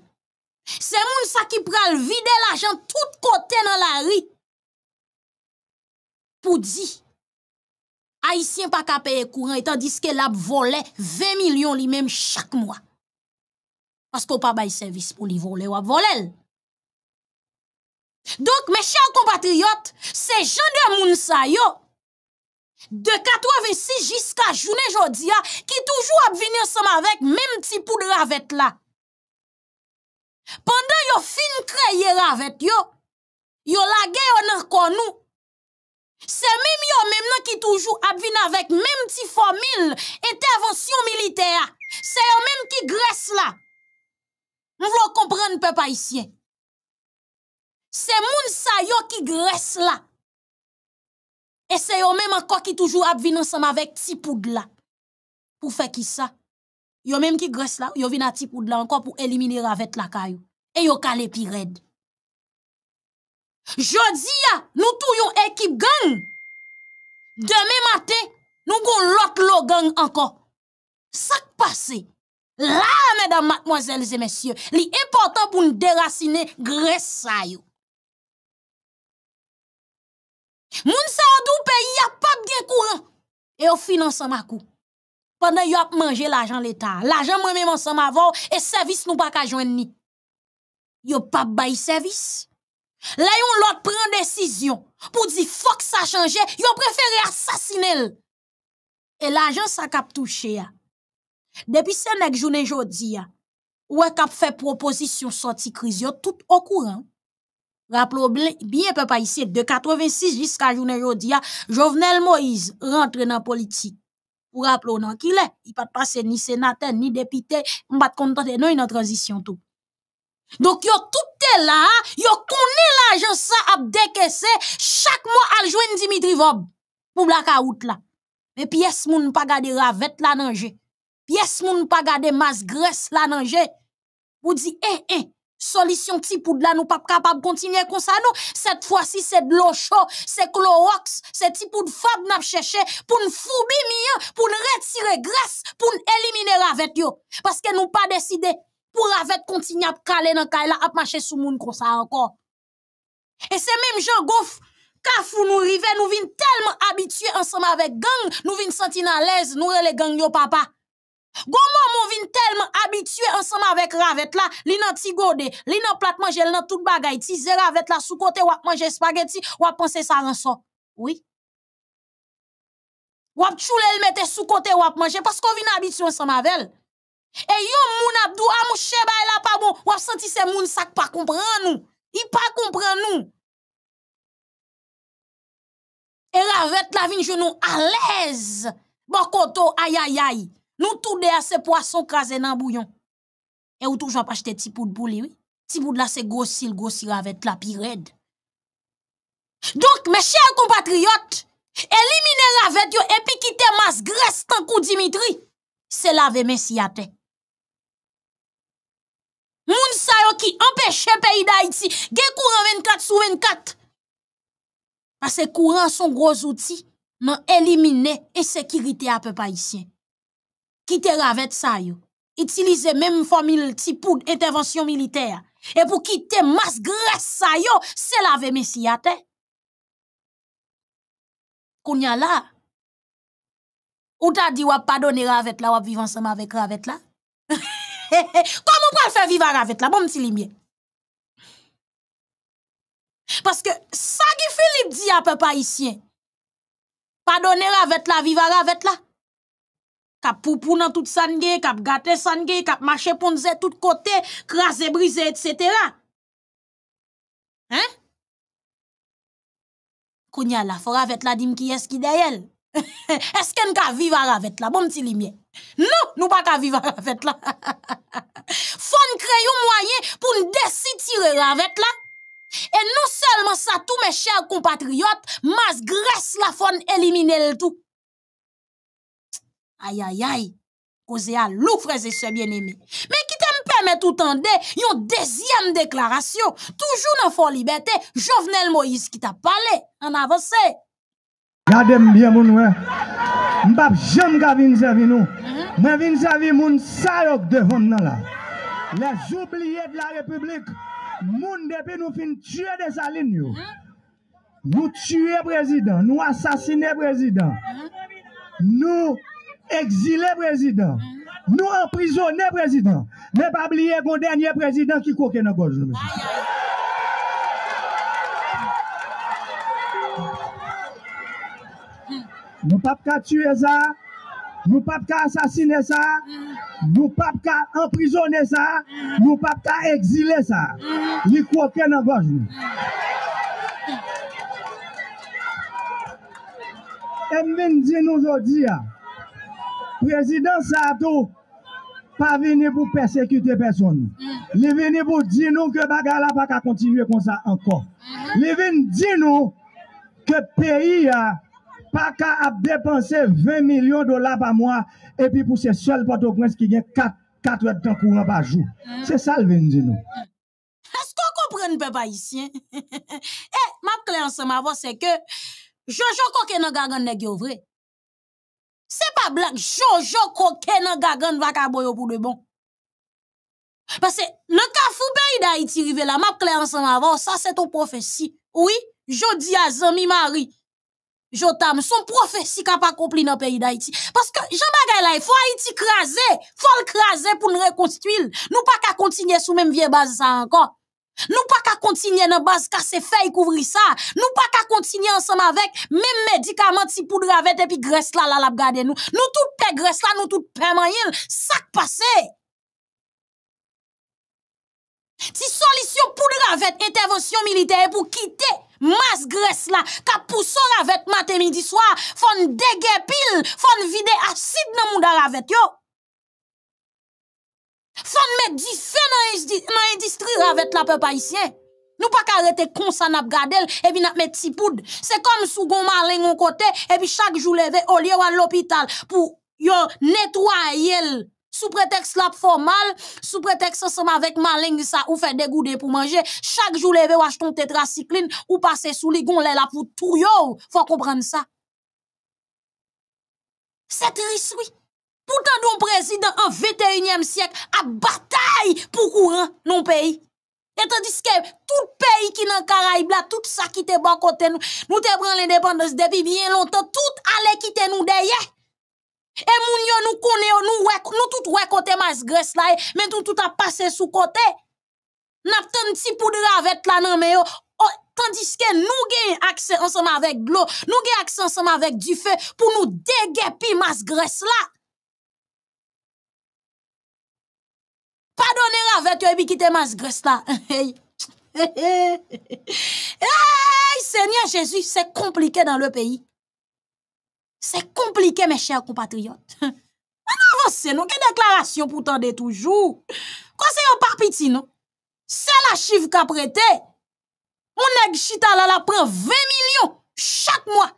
Se moun sa ki pral vide la jant tout kote nan la ri. Pou di, a yi sien pa ka peye kouran, etan diske la ap vole 20 milyon li menm chak mwa. Paske ou pa baye servis pou li vole ou ap vole l. Donk, mè chè ou kompatriot, se jan de moun sa yo, de katwe vensi jiska jounen jodi a, ki toujou ap vini ansem avèk, mèm ti poudre avèk la. Pendan yo fin kreye avèk yo, yo lagey aner konou, se mèm yo mèm nan ki toujou ap vini avèk, mèm ti fòmil, etè avansyon militea, se yo mèm ki gres la. Mèm vlo komprenn pe pa isye. Se moun sa yo ki gres la. E se yo menm anko ki toujou ap vin anseman vek tipoud la. Pou fe ki sa. Yo menm ki gres la, yo vin an tipoud la anko pou elimini ravet la kayo. E yo kal epi red. Jodi ya, nou tou yon ekip gang. Deme maten, nou goun lot lo gang anko. Sak pase. La, medan matmozelze mesye. Li important pou nou derasine gres sa yo. Moun sa ou dou pays a pas de courant. Et yon finance ma kou. Pendant yon ap mangé l'argent l'État. L'argent moi même ensemble avant et service nous pas ka joindre ni. Yon pas le service. Là ont lot prend décision pour dire di fok sa change, ont préféré assassiner. Et l'argent sa cap touché Depuis ce nek ils jodi ya, ou kap fait proposition sortie crise, sont tout au courant. Rappelons bien, pas ici. de 86 jusqu'à journée aujourd'hui, Jovenel Moïse rentre dans politique. Pour rappeler non qu'il est, il pas passer ni sénateur, ni député, on pas contenter non une transition tout. Donc yo tout est là, yo connaît l'agence ça a décaissé chaque mois al joindre Dimitri Vob pour blackout là. Mais pièce moun pas garder ravette la danger Pièce moun pas garder masse graisse la danger Vous dit eh eh solution type pour de là nous pas capable continuer comme ça cette fois-ci c'est de l'eau chaude c'est clorox c'est type pour de fab n'a chercher pour nous foubi pour nous retirer graisse pour nous éliminer la yo parce que nous pas décidé pour avec continuer à caler dans caille là à marcher sous monde comme ça encore et c'est même Jean Goff Kafou nous rive, nous vîmes tellement habitués ensemble avec gang, nous vin sentir à l'aise, nous les gang yo papa. Comment on vin tellement habitué ensemble avec ravet la, li nan ti li nan plat manje, li nan tout bagay, ti ze ravet la sou kote wap manje spaghetti, wap pense sa ranson. Oui. Wap choule elle mette sou kote wap manje, qu'on vin habitué ensemble avec. Et yon moun abdou amou ah, chebay la pa bon, wap senti se moun sak pa nous, nous. I pa kompran nous. Et ravet la vin jounou aïe, Bokoto aïe. Nou tou de a se poason krasen nan bouyon. E ou tou jwa pa chete ti poud pou liwi. Ti poud la se gosil, gosil la vet la pi red. Donk, me chèl kompatriot, elimine la vet yo epi ki te mas gres tan kou Dimitri. Se la vemen si ate. Moun sa yo ki empèche peyi da iti, ge kouran 24 sou 24. A se kouran son gros outi, nan elimine e sekirite apè pa isyen. quitter Ravet ça yo. Utiliser même formule ti pour intervention militaire et pour quitter masse grasse, ça yo, c'est lave messi à terre. Kounya là. Ou t'a dit wap pardonner avec là, wap vivre ensemble avec Ravet là. *laughs* Comment peut faire vivre Ravet là, bon petit limier. Parce que ça qui Philippe dit à peuple haïtien. Pardonner avec la vivre avec là. Kap poupou nan tout sange, kap gate sange, kap mache ponze tout kote, krasé, brisé, etc. Hein? Kounya la, fora avec la dim ki eski Est-ce n ka viva avec la, bon ti limier? Non, nou pa ka viva avec la. *laughs* Fon kreyon moyen pou n desi tire ravet la. Et non seulement ça, tous mes chers compatriotes, mas grasse la fon elimine l tout. Ayayay, koze a lou freze se bien emi. Me ki te mpemet utande yon dezyem deklarasyon. Toujou nan fò libetè, Jovenel Moïse ki ta pale, an avansè. Gade mbyen moun wè, mbap jom ga vinzevi nou. Men vinzevi moun sa yok devon nan la. Le zoublie de la republik, moun depi nou fin tue de sa lin yo. Mm-hmm. Nou tue prezident, nou asasine prezident. Mm-hmm. Nou... Eksile prezident, nou emprizone prezident, nou bab liye goun denye prezident ki kouke nan goj nou. Nou pap ka tue sa, nou pap ka asasine sa, nou pap ka emprizone sa, nou pap ka eksile sa, li kouke nan goj nou. E men di nou zodi ya. Prezident Sato pa veni pou persekute person nou. Mm. Le veni pou di nou ke bagala pa ka kontinuye kon sa ankon. Mm-hmm. Le veni di nou ke peyi ya pa ka ap depanse 20 milyon dola pa mwa epi pou se sol potokwens ki gen 4 etan kouan pa jou. Se sal veni di nou. Esko kompren beba isi. Ma kliansan ma vo se ke jojoko ke nou gagan negyo vre. c'est pas blanc jojo dans nan gagan au pour de bon parce que le fou pays d'Haïti rive la m'a clair ensemble avant ça c'est ton prophétie oui jodi a zami mari t'aime, son prophétie ka pas accompli dans pays d'Haïti parce que Jean bagay il faut Haïti craser faut le craser pour nous reconstruire nous pas qu'à continuer sous même vieille base ça encore Nou pa ka kontinye nan baz ka se fey kouvri sa. Nou pa ka kontinye ansam avek. Mem medikament si poudre avet epi gres la la lap gade nou. Nou tout pe gres la, nou tout preman yil. Sak pase. Ti solisyon poudre avet, intervensyon milite e pou kite mas gres la. Ka pouson avet mate midi swa, fon dege pil, fon vide asid nan mou da avet yo. Faut met 10 fait dans l'industrie avec la peuple haïtien. Nous pas qu'arrêter comme ça n'a garder et puis n'a mettre si poudre. C'est comme sous gon maling on côté et puis chaque jour lever au lieu à l'hôpital pour yo nettoyer sous prétexte la formal, sous prétexte ensemble avec maling ça ou faire des goudes pour manger. Chaque jour lever à acheter ton tétracycline ou passer sous les gon là pour tout Faut comprendre ça. C'est triste oui. Poutan don prezident an 21e siyek a batay pou kouran non peyi. Etan diske, tout peyi ki nan Karaib la, tout sa ki bon te ban kote nou, nou te bran l'independence depi bien lontan, tout ale kite nou deye. E moun yo nou kone yo nou wek, nou tout wek kote mas gres la e, mentou tout a pase sou kote. Nap ten ti poudre avet la nan meyo, etan diske nou gen akse ansama vek glo, nou gen akse ansama vek di fe pou nou dege pi mas gres la. pardonner avec toi, et qui te masse la. là. *laughs* *laughs* Seigneur Jésus, c'est compliqué dans le pays. C'est compliqué, mes chers compatriotes. *laughs* On avance, nou, déclaration déclarations pourtant de toujours. toujours. yon non C'est la chiffre qu'a prêté. on a chita la la 20 millions chaque mois.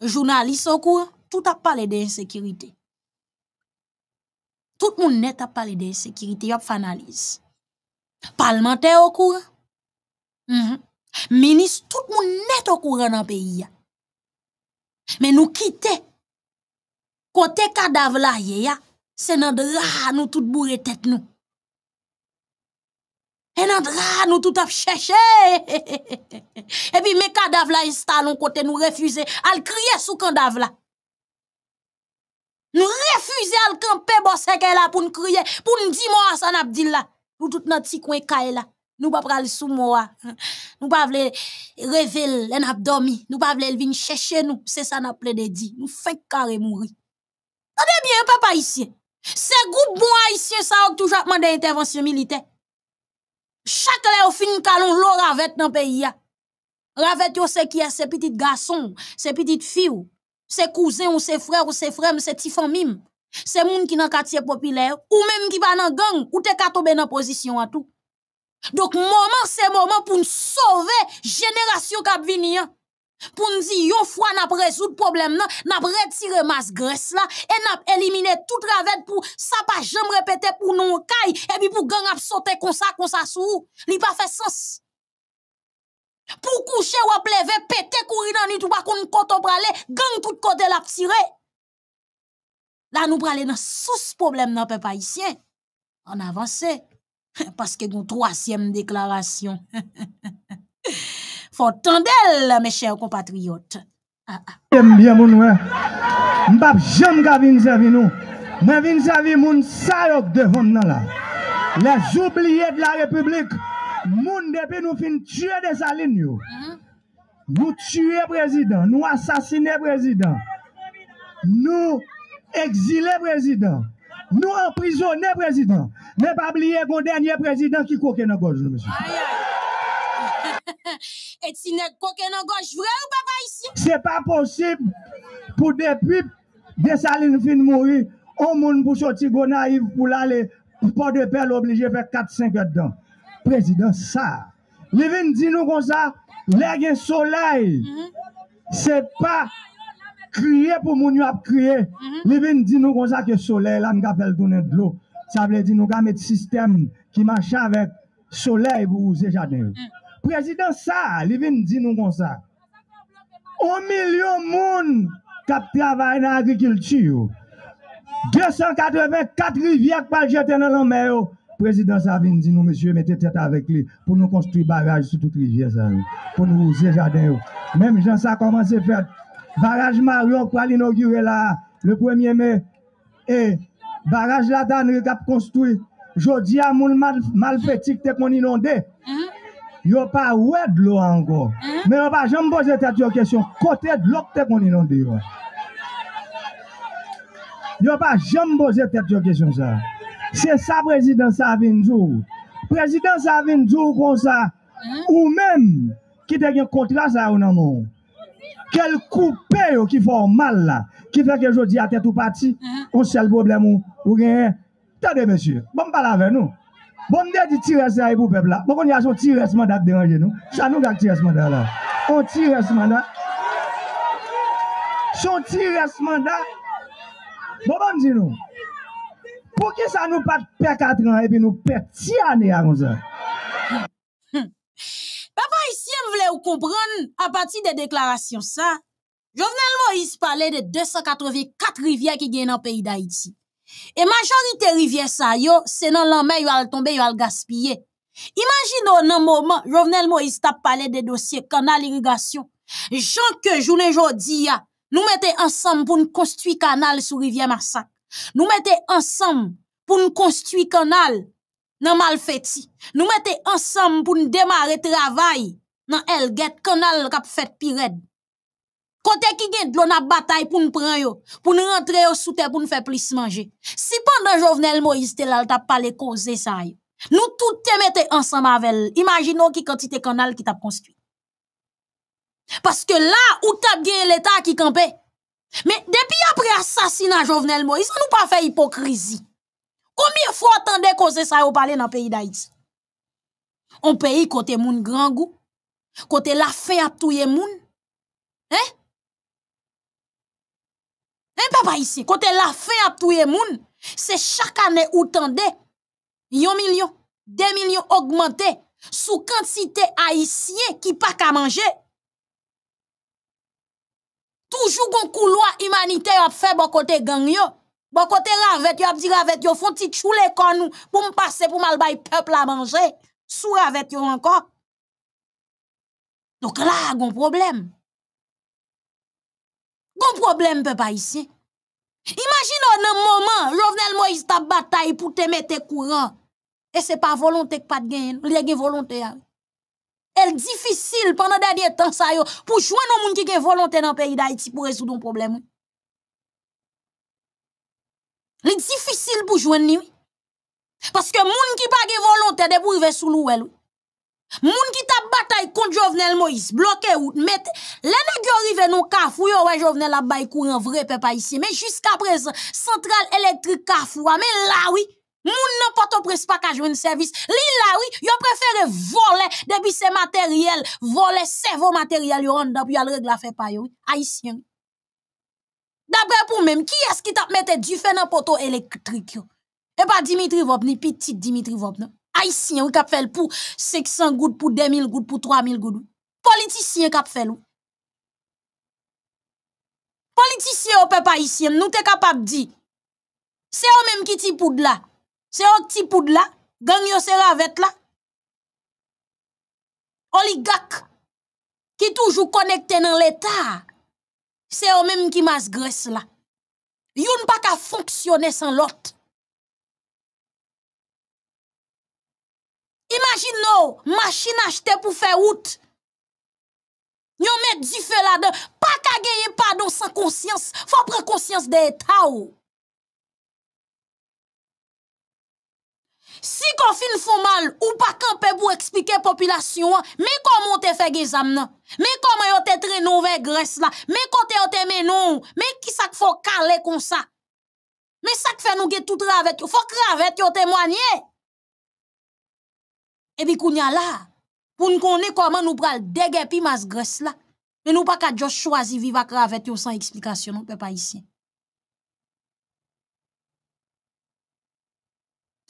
Journaliste au courant, tout a parlé d'insécurité. Tout le monde net a parlé d'insécurité, il a analyse. Parlementaire au courant. Mhm. Ministre, tout le monde net au courant dans le pays. Mais nous quitter, Côté cadavre là, c'est dans le drap, nous tout de tête nous. Et dans le nous tout à chercher. *laughs* Et puis mes cadavres là, ils installent côté nous refuser. Elle crier sous cadavre là. Nous refusons à camper qu'elle là pour nous crier, pour nous dire moi ça n'a dit là. Pour tout notre petit coin là. Nous pas pral sous moi. *laughs* Nous pas vle révéler les n'a dormi. Nous pas vle venir chercher nous. C'est ça n'a de dit. Nous faisons carré mourir. Attendez bien papa ici. ces groupe bon haïtien ça a toujours demandé intervention militaire. Chaque là au fin calon Laura avec dans pays Ravet yo ceux qui a ces petits garçons, ces petites filles ses cousins ou ses frères ou ses frère, ou se ti famille. qui moun qui nan quartier populaire ou même qui va la gang ou te ka tomber en position à tout. Donc moment c'est moment pour nous sauver génération qui venir, hein. Pour nous dire yon fois n'a résoudre problème nan, n'a retirer masse graisse là et n'a éliminer tout travers pour ça pas jamais répéter pour nous caille et puis pour gang a sauter comme ça comme ça sous. Li pas fait sens. Pou kouche wap leve, pete kouri nan itou pa kon koto brale, gang tout kote l ap sire. La nou brale nan souse problem nan pe pa isye, an avanse, *laughs* paske goun troasyem deklarasyon. *laughs* Fon tendel, me chèr kompatriyot. Ah, ah. Mbap jem ga vin zavi nou, mbap vin zavi moun sa yok de von nan la. La joublie de la republik. Moun depi nou fin tue Desaline yo. Mhm. Nou tue prezident. Nou asasine prezident. Nou exile prezident. Nou emprisonne prezident. Ne pa bliye kon denye prezident ki koke nan goj nou, monsi. *laughs* Et si ne koke nan goj vre ou pa pa isi? Se pa posib pou depi Desaline fin mouri, an moun pou choti go naiv pou la le pou pa de pelle oblije fek 4-5 et dan. Prezident sa, li vin di nou kon sa, le gen solei, se pa kriye pou moun yo ap kriye, mm-hmm. li vin di nou kon sa ke solei lan kapel donen blo, sa vle di nou kamet sistem ki machan vek solei pou ouze janel. Mm. Prezident sa, li vin di nou kon sa, 1 milyon moun kap travay nan agrikilti yo, 284 rivyak pal jeten nan lomè yo, Prezident Savine zinou, meseye, mette tèt avèk li pou nou konstruy baraj sou tout rivye zanou. Pou nou ze jaden yo. Mèm jan sa koman se fèd. Baraj Mario kwa l'inogure la, le premye mè. E, baraj la dan rikap konstruy. Jodi a moun malpètik te kon inondè. Yo pa wèd lo ango. Mè yo pa jemboze tèt yo kèsyon. Kote d'lok te kon inondè yo. Yo pa jemboze tèt yo kèsyon zanou. Se sa prezident sa vin djou, prezident sa vin djou kon sa ou menm ki te gen kontra sa ou nan moun. Kel koupe yo ki fò mal la, ki fè ke jò di atè tou pati, ou sel boblem ou genye. Tè de mèsyè, bom pala ven nou. Bom de di ti resman yi pou pep la, bom kon yas yon ti resman da kden anjen nou. San nou gak ti resman da la. Yon ti resman da. Yon ti resman da. Bom bom di nou. Pouke sa nou pak per 4 an epi nou per 10 an e a ron zan? Papa, isi yon vle ou kompran a pati de deklarasyon sa. Jovenel Moïse pale de 284 rivye ki gen nan peyi da iti. E majorite rivye sa yo, senan lanmen yo al tombe, yo al gaspye. Imagino nan mouman, jovenel Moïse ta pale de dosye kanal irrigasyon. Jan ke jounen jodi ya, nou mette ansam pou nou konstwi kanal sou rivye masak. Nous mettons ensemble pour nous construire canal dans Malfeti. Nous mettons ensemble pour nous démarrer travail dans Elguet, canal qui fait pirède. qui ki gen dlo na bataille pour nous prendre, pour nous rentrer sous terre pour pour pour plus plus plus manger. Si pendant Jovenel Moïse t'a là tap pale nous sa Nous nou tout te mette ensemble mavel, Imaginons qui quantité canal qui t'a construit. Parce que là où t'as bien l'État qui campait, mais assassinat Jovenel Moïse, nous pas fait hypocrisie. Combien fois attendez causer ça au parler dans pays d'Haïti On pays côté moun grand goût, côté la fin a touye moun. Hein Hein, papa ici, côté la fin a touye moun, c'est chaque année ou tendez un million, 2 millions augmenté sous quantité haïtienne qui pas qu'à manger. Toujours gon couloir humanitaire a fait bon côté kote gang yo. Bo kote ravet yo ap di ravet yo font ti choule kon nou pou m pase pou mal bay peuple a manje. Sou ravet yo anko. donc la gon problème Gon problème peuple pa imagine Imagino nan moment Jovenel Moïse ta bataille pour te mettre courant. Et c'est pas volonté que pas de li gen volonté a. Hein. El difisil pandan dadiye tan sa yo pou jwen nou moun ki gen volante nan peyi da iti pou reswou don problem ou. Le difisil pou jwen ni ou. Paske moun ki pa gen volante de pou rive sou lou el ou. Moun ki ta batay kont Jovnel Moïse, bloke ou, mette. Le ne gyo rive nou kaf ou yo wè Jovnel abay kouren vrepe pa isi. Men jiska prese, sentral elektrik kaf ou wè, men la ou i. Moun nan où au prince pas ka jwenn service. Li la oui, yo préféré voler depuis ses matériels, voler cerveau matériel yo rendre puis al règle fait pa yo, haïtien. D'après pour même, qui est-ce qui t'a mette du feu dans poteau électrique Et eh pas Dimitri Vop ni petit Dimitri Vop non. Haïtien ou kap fait pour 500 gouttes pour 2000 gouttes pour 3000 gouttes. Politicien kap fait ou. Politicien au peuple haïtien, nous t'es capable dit. C'est eux même qui t'y poudre là. C'est un petit poudre là. Gang yon se là. Oligak. Qui toujours connecté dans l'État. C'est eux même qui masse graisse là. Youn pas ka fonctionner sans l'autre. Imaginez, no, machine achete pour faire route. Yon met du feu là-dedans. Pas ka gagner pardon sans conscience. Faut prendre conscience de l'État. Si kon fin fomal, ou pa kan pe pou eksplike popilasyon an, me koman te fe ge zam nan? Me koman yo te tre nouve gres la? Me kote yo te men nou? Me ki sak fok kal le kon sa? Me sak fe nou ge tout ravet yo? Fok ravet yo temwanyen? Ebi koun ya la, pou nou kon ne koman nou pral deg epi mas gres la, men nou pa ka jo chwazi vivak ravet yo san eksplikasyon, nou pe pa isyen.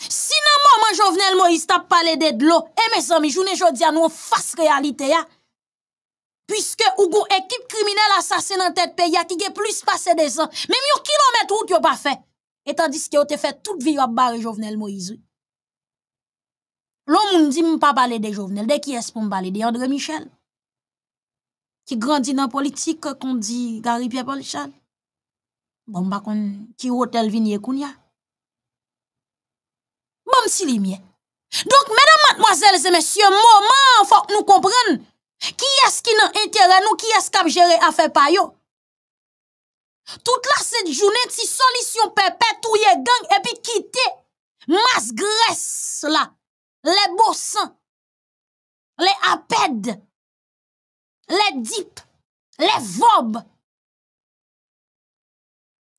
Si! Mwen Jovenel Moïse tap pale de dlo E eh, me san mi jounen jodi anou an fask realite ya Piske ou gou ekip kriminel asasen an tèt pe Ya ki ge plus pase de san Mem yo kilometrou ki yo pa fe Etan dis ki yo te fe tout vi yo ap bare Jovenel Moïse Lo moun di mou pa pale de Jovenel De ki es pou m pale de André Michel Ki grandi nan politik kon di Garipie Polichal Bon bakon ki hotel vinye koun ya Bon, si Donc, mesdames, mademoiselles et messieurs, moment, faut que nous comprenions qui est-ce qui n'a intérêt nous, qui est-ce qui a géré affaire par yo. Toute la cette journée, si solution pépé, tout gang, et puis quitter masse graisse là, les beaux les apèdes, les dips, les vobes,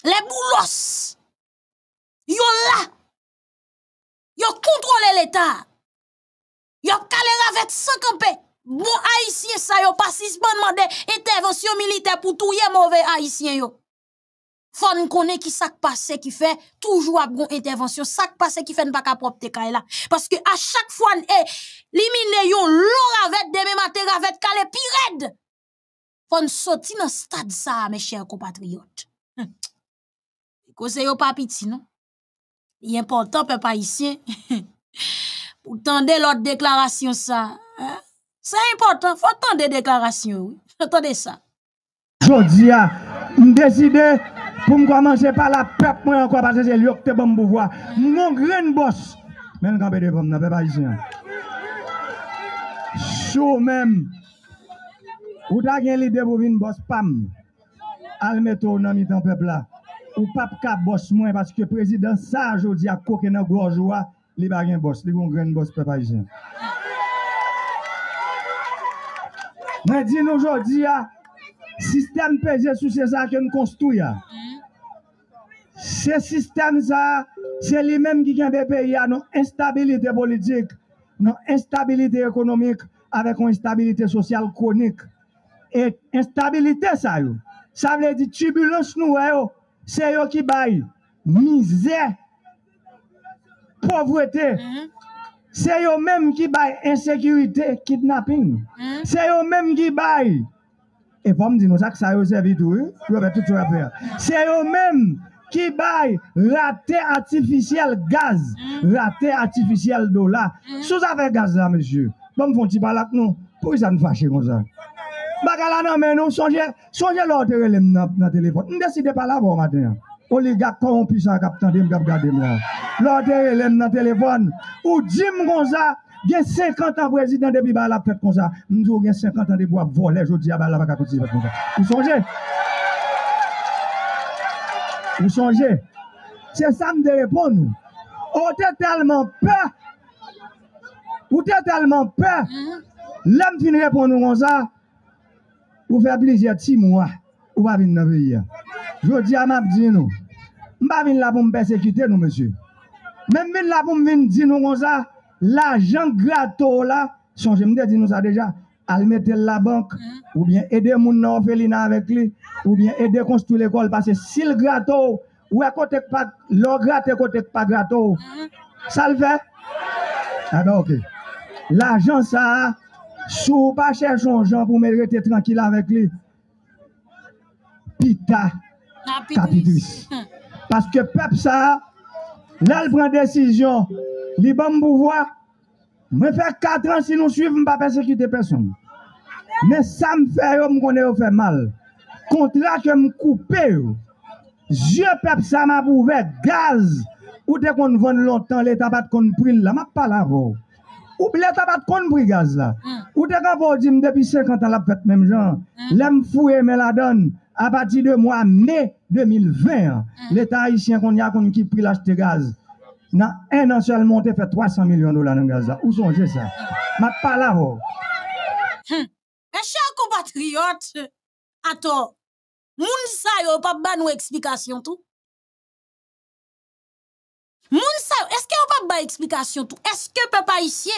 les boulos, yo là, Yo kontrole l'Etat. Yo kale ravet sakonpe. Bo aisyen sa yo pasismanman de etervansyon milite pou touye mouve aisyen yo. Fon konen ki sak pase ki fe, toujou ap gon etervansyon. Sak pase ki fe npa kapop te kaela. Paske a chak fwan e, limine yo lon ravet deme mater ravet kale pi red. Fon soti nan stad sa me chèr ko patriyot. Hm. Kose yo papiti non. Yè impotant pe *laughs* pa isye, ou tande lòt deklarasyon sa. Sa impotant, fò tande deklarasyon, fò tande sa. Chò diya, m deside pou m kwa manche pa la pep, mwen an kwa panche se lyok te bom pou vwa. M moun gren bòs, men kwa m pede bom nan pe pa isye. Chò men, ou ta gen lide pou vin bòs pam, al meto nan mi tan pepla. Ou pap ka bòs mwen, pati ki prezidans sa jodi a kòk ene gòjwa, li bagen bòs, li gongren bòs pe pajen. Men di nou jodi a, sistem peje sou se sa ke nou konstou ya. Se sistem sa, se li menm ki kenpe pe ya, nou instabilite politik, nou instabilite ekonomik, avek nou instabilite sosyal konik. E instabilite sa yo. Sa vle di tribulans nou e yo, Se yo ki bay mize, povwete, mm-hmm. se yo menm ki bay ensekirite, kidnapping, mm-hmm. se yo menm ki bay, e pom di nou sa ki sa yo servitou, eh? se yo menm ki bay rate atifisyel gaz, mm-hmm. rate atifisyel dola, sou sa fe gaz la mesyu, pom bon, fon ti balak nou, pou y sa nou fache kon sa? Bak ala nan men nou, sonje, sonje lor te relem nan telefon. Ndeside pa la vo bon maten ya. Oli gak koron pisa kapitan, di m gap gade m la. Lor te relem nan telefon. Ou di m konza, gen 50 an vwezit nan debi ba la pet konza. Ndi yo gen 50 an debi wap vo le, jodi ya ba la baka kouti. Ou sonje. Ou sonje. Se sam de repon nou. Ou te talman pe. Ou te talman pe. Lem ti ne repon nou konza. Ou fe plizye ti mwa, ou pa vin nan ve yia. Jodi amap di nou, mba vin la poum persekite nou, monsi. Men vin la poum vin di nou kon sa, la jan grato la, son jimde di nou sa deja, al mette la bank, mm-hmm. ou bien ede moun nan ofelina avek li, ou bien ede konstru l'ekol, ou bien ede sil grato, ouye kotek pa lo gratek kotek pa grato. Mm-hmm. Sa l fe? A ah, be ok. La jan sa a, Sou pa chèchon jan pou mè rete tranqil avèk li. Pita. Kapidris. Paske pep sa, lèl pren desisyon, li bon mpouvoi, mè fè katran si nou suiv mpa pesè ki te peson. Mè sa m fè yo m konè yo fè mal. Kontra ke m koupè yo, zye pep sa m apouve gaz, koute kon vòn lontan lè tabat kon prin la, m apal avò. Ou blè ta pat kon pri gaz la? Hmm. Ou te kapo di m depi 50 an la pet mèm jan? Lè m hmm. fouye mè la don a pati de mwa mè 2020. Lè ta a yishyen kon yakon ki pri la chte gaz. Nan en an sel monte fe 300 milyon dolan an gaz la. Ou sonje sa? Hmm. Mat pala ho. E chan ko patriyot? Ato, moun sa yo pa ban nou eksplikasyon tou? Moun sa yo, eske yo pa ba eksplikasyon tou? Eske yo pa pa isye?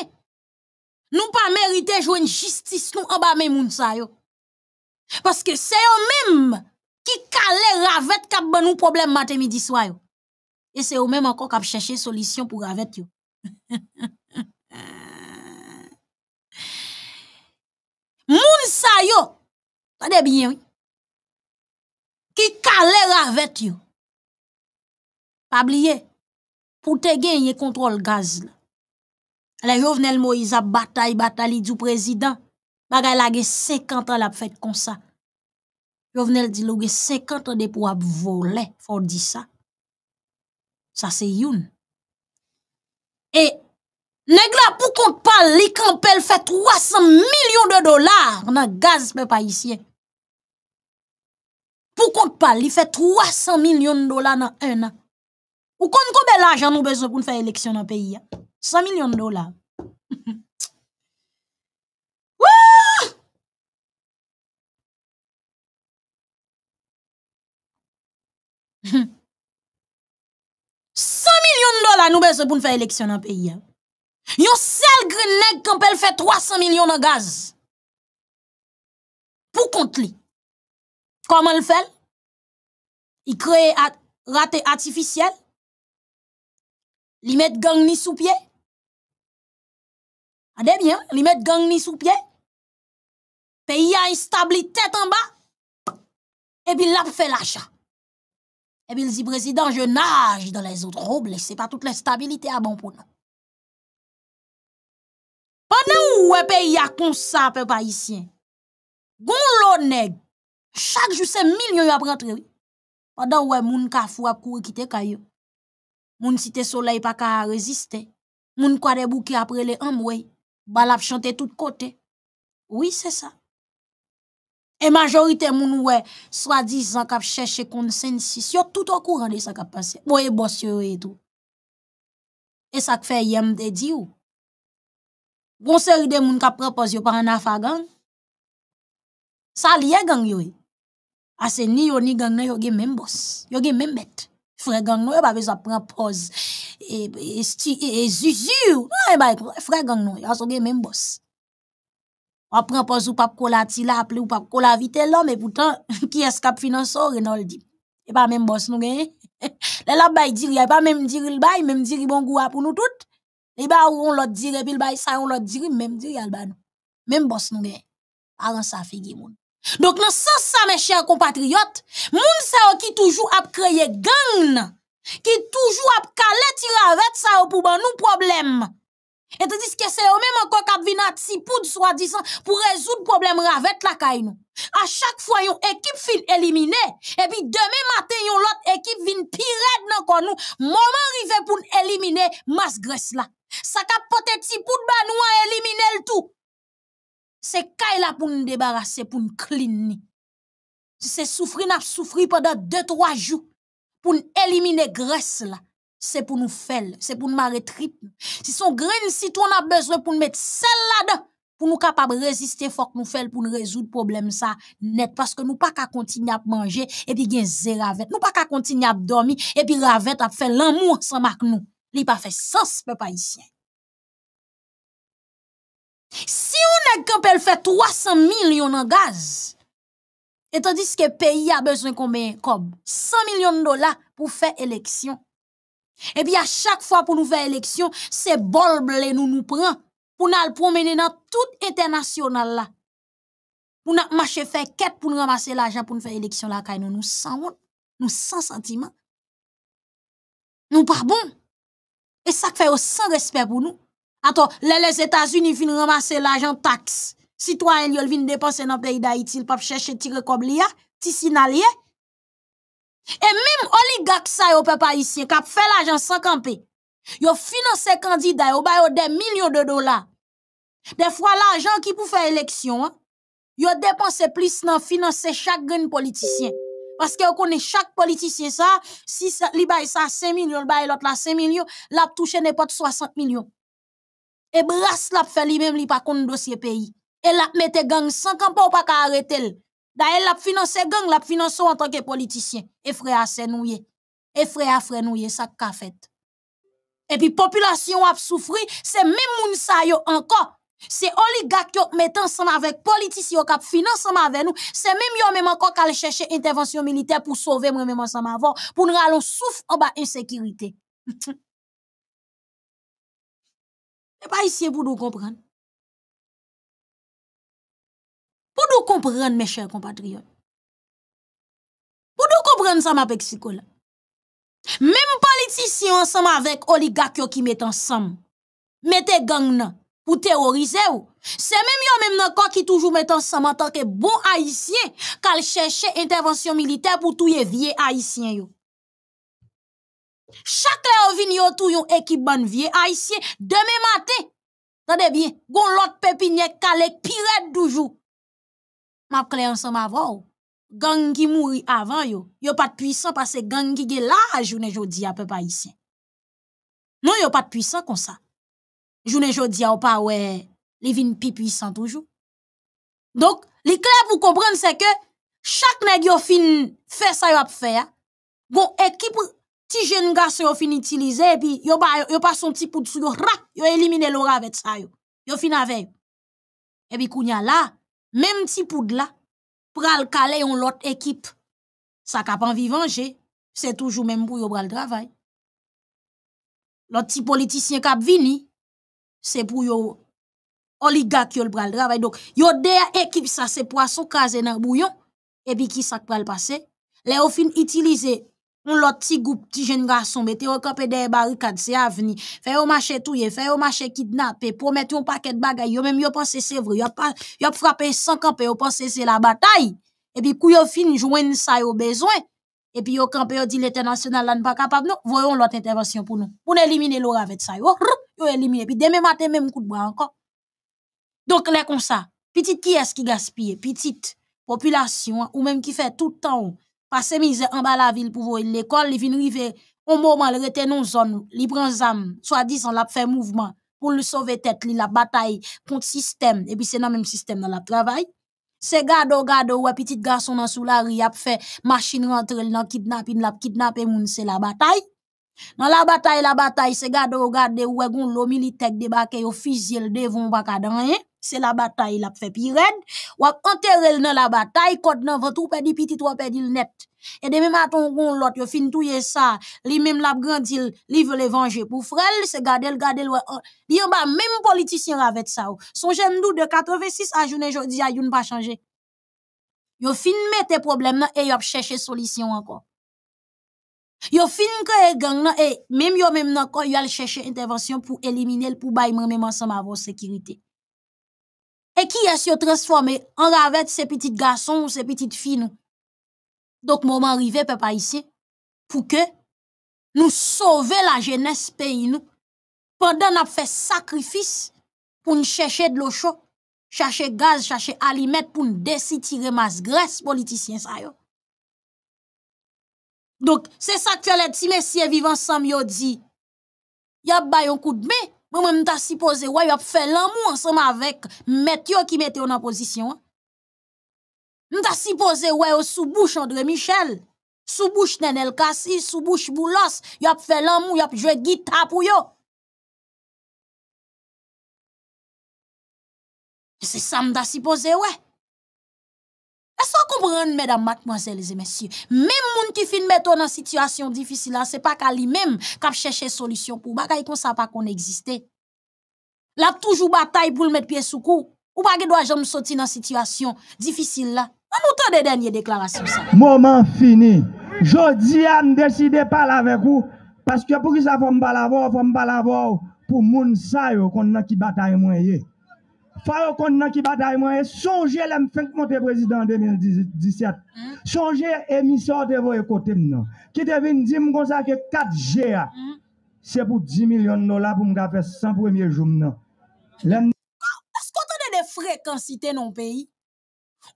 Nou pa merite jwenn jistis nou a ba men moun sa yo? Paske se yo menm ki kale ravet kap ban nou problem matemi diswayo. E se yo menm ankon kap cheshe solisyon pou ravet yo. *laughs* Moun sa yo, kade binyen we? Ki kale ravet yo. Pa bliye? Pour te gagner contrôle gaz la. Jovenel Moïse a bataille, bataille du président, bagay la ge 50 ans la ça. comme ça. Jovenel dit 50 ans de voler, ap vole, faut ça. Ça Ça c'est youn. Et, pour pou kont pal li 300 millions de dollars dans le gaz mais pas ici. Pou compte pal il fait 300 millions de dollars dans un an. Ou kon combien d'argent l'argent nous besoin pour faire élection dans le pays? 100 hein? millions de dollars. 100 *laughs* millions de dollars nous besoin pour faire élection dans le pays. Hein? Yon seul grenèg quand fait 300 millions de gaz. Pour compte li. Comment elle fait? Il crée raté artificiel. Li met gang ni sous pied. Ade bien, hein? li met gang ni sous pied. Pays a instabilité tête en bas. Et puis l'a fait l'achat. Et puis il dit, président, je nage dans les autres troubles. C'est pas toute l'instabilité à bon pour nous. Pendant où le pays a comme ça, peuple haïtien, gon l'oneg, chaque jour c'est millions à rentrer. Pendant où moun fou a couru quitter kayo. moun si te solei pa ka a reziste, moun kwa de bouke apre le amwe, balap chante tout kote. Oui, se sa. E majorite moun we, swa dizan kap cheshe konsensis, yo tout okou rande sa kap pase. Mwen e bos yore etou. E sa kfe yem de di ou. Bonseri de moun kap propose yo par an afa gang. Sa liye gang yore. Ase ni yo ni gang nan yo gen men bos. Yo gen men bete. Frè gang nou, yon pa vez ap pren poz, e zizir, frè gang nou, yon so gen menm bòs. A pren poz ou pap kola ati la, aple ou pap kola vite la, menm poutan, ki *laughs* eskap finanso, renal di. Yon pa menm bòs nou gen. *laughs* Le la bay diri, yon pa menm diri l bay, menm diri bon gwa pou nou tout. Le bay ou yon lot diri pi l bay, sa yon lot diri, menm diri al ba nou. Menm bòs nou gen. Aran sa figi moun. Donc, dans ce sens, ça, mes chers compatriotes, moun sa qui toujours a créé gang, qui toujours a calé tiravet ça au pour ban nou problème. Et te dis que c'est eux même encore qui viennent à Tsipoud, soi-disant, pour résoudre problème problèmes. la kay À chaque fois, une équipe fin éliminé, et puis demain matin, une autre équipe vin pirate nan nous le moment arrivé pour éliminer masse graisse là. Ça cap pote Tsipoud ban nou a ben, éliminer le tout. C'est caille là pour nous débarrasser, pour nous cleaner. Si c'est souffrir, n'a avons pendant deux, trois jours pour nous éliminer graisse là. C'est pour nous faire, c'est pour nous marrer trip. Si son grain si on a besoin pour nous mettre celle là-dedans, pour nous capables de résister, faut que nous faire pour nous résoudre problème ça net. Parce que nous pas qu'à continuer à manger et puis gagner zéro avec. Nous pas qu'à continuer à dormir et puis ravette à fait l'amour sans marque nous. Il pas fait sens, peuple haïtien. Si on elle fait 300 millions en gaz, et tandis que pays a besoin combien comme 100 millions de dollars pour faire élection Et à chaque fois pour pour l'élection, élection c'est bol nous nous nous prend pour nous promener dans tout là pour nous marcher, faire quête pour pour ramasser l'argent pour nous faire fè nous nous nous nous sentons nous sentiment. Nous ça fait bon. respect pour nous. Attends, les États-Unis viennent ramasser l'argent taxe. Citoyen ils viennent dépenser dans le pays d'Haïti, ils peuvent chercher tirer comme l'IA, tissinalier. Et même oligarque ça yo peuple ils qui fait l'argent sans camper. Yo financé candidat yo ont des millions de dollars. Des fois l'argent qui pour faire élection, ont dépensé plus dans financer chaque politicien. Parce que vous chaque politicien ça, si ça, li baye ça 5 millions, l'autre là 5 millions, l'a touché de 60 millions et brasse l'a fait lui-même li pas contre dossier pays et l'a mette gang sans campo pas ka arrêter d'ailleurs l'a financé gang l'a financé en tant que politicien et frère nous. et frère nouye ça ka fait et puis population a souffri c'est même moun sa yo encore c'est oligarque qui met ensemble avec politiciens qui finance ensemble avec nous. C'est même yo même encore qui chercher intervention militaire pour sauver moi même ensemble avant, pour nous allons souffre en bas insécurité. *laughs* Mais pas ici pour nous comprendre. Pour nous comprendre, mes chers compatriotes. Pour nous comprendre ça, ma Mexico. Même politiciens ensemble avec oligarques qui mettent ensemble, mettent gang nan, pour terroriser. C'est même eux même encore qui toujours met ensemble en tant que bon haïtien, qu'elle cherche intervention militaire pour tous les vie haïtiens. Chaque la ou vin yo tou yon ekip vie haïtien, demain matin. tade bien, gon lot pepinye kalek piret doujou. Map kle ansan ma oh. gang ki mouri avan yo, yo pat puissant que gang ki ge la jounen jodi peu pas ici. Non yo pat de puissant sa. Jounen jodi a ou pa we, li vin pi puissant toujours donc li kle pour kompren c'est que chaque nèg yo fin fè sa yo ap fè bon hein. gon ekip ti jeune garçon a fini utiliser puis yo ba yo pas son petit pou sou yo ra yo élimine avec ça yo yo avec et puis kounya là même petit pou de là pral caler on l'autre équipe ça cap en venger, c'est toujours même pour yo pral travail l'autre petit politicien cap vini c'est pour yo oligarque pral travail donc yo der équipe ça c'est poisson casé dans bouillon et puis qui ça pral passer les fini utiliser on lot petit groupe petit jeune garçon mettez au camp des barricades c'est avenir fait au marché touyer fait au marché kidnapper promettre un paquet de bagages yo même yo pensé c'est vrai yo pas yo frappé sans camper yo pensé c'est la bataille et puis kou yo fin joindre ça yo besoin et puis yo camp yo dit l'international n'est pas capable nous voyons l'autre intervention pour nous pour éliminer l'or avec ça yo yo Et puis demain matin même coup de bras encore donc là comme ça petite qui est-ce qui gaspille petite population ou même qui fait tout le temps passe mise en bas la ville pour voir l'école, il vient arriver au moment de rester dans zone, il prend zam, soit disant l'a fait mouvement pour le sauver tête, la bataille contre le système, et puis c'est dans le même système dans la travail. C'est ont gado ou petits garçon dans sous la rue, il fait machine rentrer dans kidnapping, l'a kidnappé gens, c'est la bataille. Dans la bataille, la bataille, c'est ont regardé ou gon l'eau militaire débarqué au fusil devant pas cadran. Hein. C'est la bataille la fait pi red, wap anterel dans la bataille kod nan vantou pedi petit wap pedi l net. et demain matin on lot fin touyer sa, li même l'a grandil, li vele vange pou frel, se gade l gade l wè an. Li yon ba mem ravet sa ou. Son jen nou de 86 à jouné jodi a yon pa changé Yo fin oh. oh. ah, mette problème et il yop chercher solution encore Yo fin kreye gang nan et même yo même nan il yo al intervention pour pou elimine l pou bayman mem ansanm avon sekirite. E ki es yo transforme an ra avet se petit gason ou se petit fi nou? Dok mouman rive pe pa isi pou ke nou sove la jenese peyi nou pandan ap fe sakrifis pou nou chèche de lo chò, chèche gaz, chèche alimet pou nou desi tire mas gres politisyen sa yo. Dok se sa kwe leti me siye vivan sam yo di, yap bayon kou dmey, Mwen mwen ta sipoze wè yop fè lanmou ansèm avèk met yo ki met yo nan pozisyon. Mwen ta sipoze wè yo soubouche André Michel, soubouche Nenel Kassi, soubouche Boulos, yop fè lanmou, yop jwe gita pou yo. Se sa mwen ta sipoze wè. E so kompren, mèdam, mbak, mwazèl, zè, mèsyè. Mèm moun ki fin mètò nan sityasyon difisy la, se pa ka li mèm kap chèche solisyon pou. Bakay kon sa pa kon eksiste. La toujou batay pou l mèt piè soukou. Ou baky do a jom soti nan sityasyon difisy la. Anoutan de dènyè deklarasyon sa. Moman fini. Jodi an deside pal avek ou paske pou ki sa fòm balavò, fòm balavò pou moun sa yo kon nan ki batay mwen ye. Faye kon nan ki batay mwen, e soujè lèm fènk mwen te prezidant 2017. Soujè emisyon te vò ekotèm nan. Ki te vin di mwen konsakè 4G a. Hmm. Se pou 10 milyon nola pou mwen ka fè 100 pwemye joun nan. Pasko tonè de frekansite non peyi?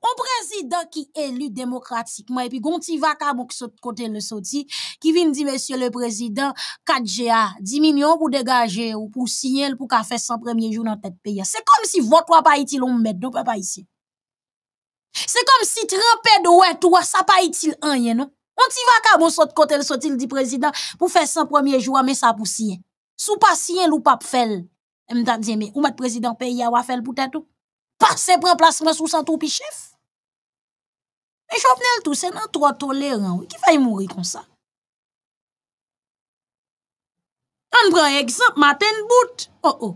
Un président qui est élu démocratiquement, et puis Gonti vacabou qui saute côté le sorti, qui vient dire, monsieur le président, 4GA, 10 millions pour dégager, ou pour signer, pour faire fasse 100 premiers jours dans tête pays. C'est comme si votre pas utile, on met, pas ici. C'est comme si trempé de ouais, toi, ça pas utile, rien, non? On ti vacabou saute côté le sorti, dit président, pour faire 100 premiers jours, mais ça pour signer. Sous pas sien ou pas faire. Et m'ta dit, mais, ou met président pays, a faire pour tête tout? passer un place sous son tout chef. Mais venais tout, c'est non trop tolérant. Qui va y mourir comme ça? On prend exemple, Matin Bout. Oh oh.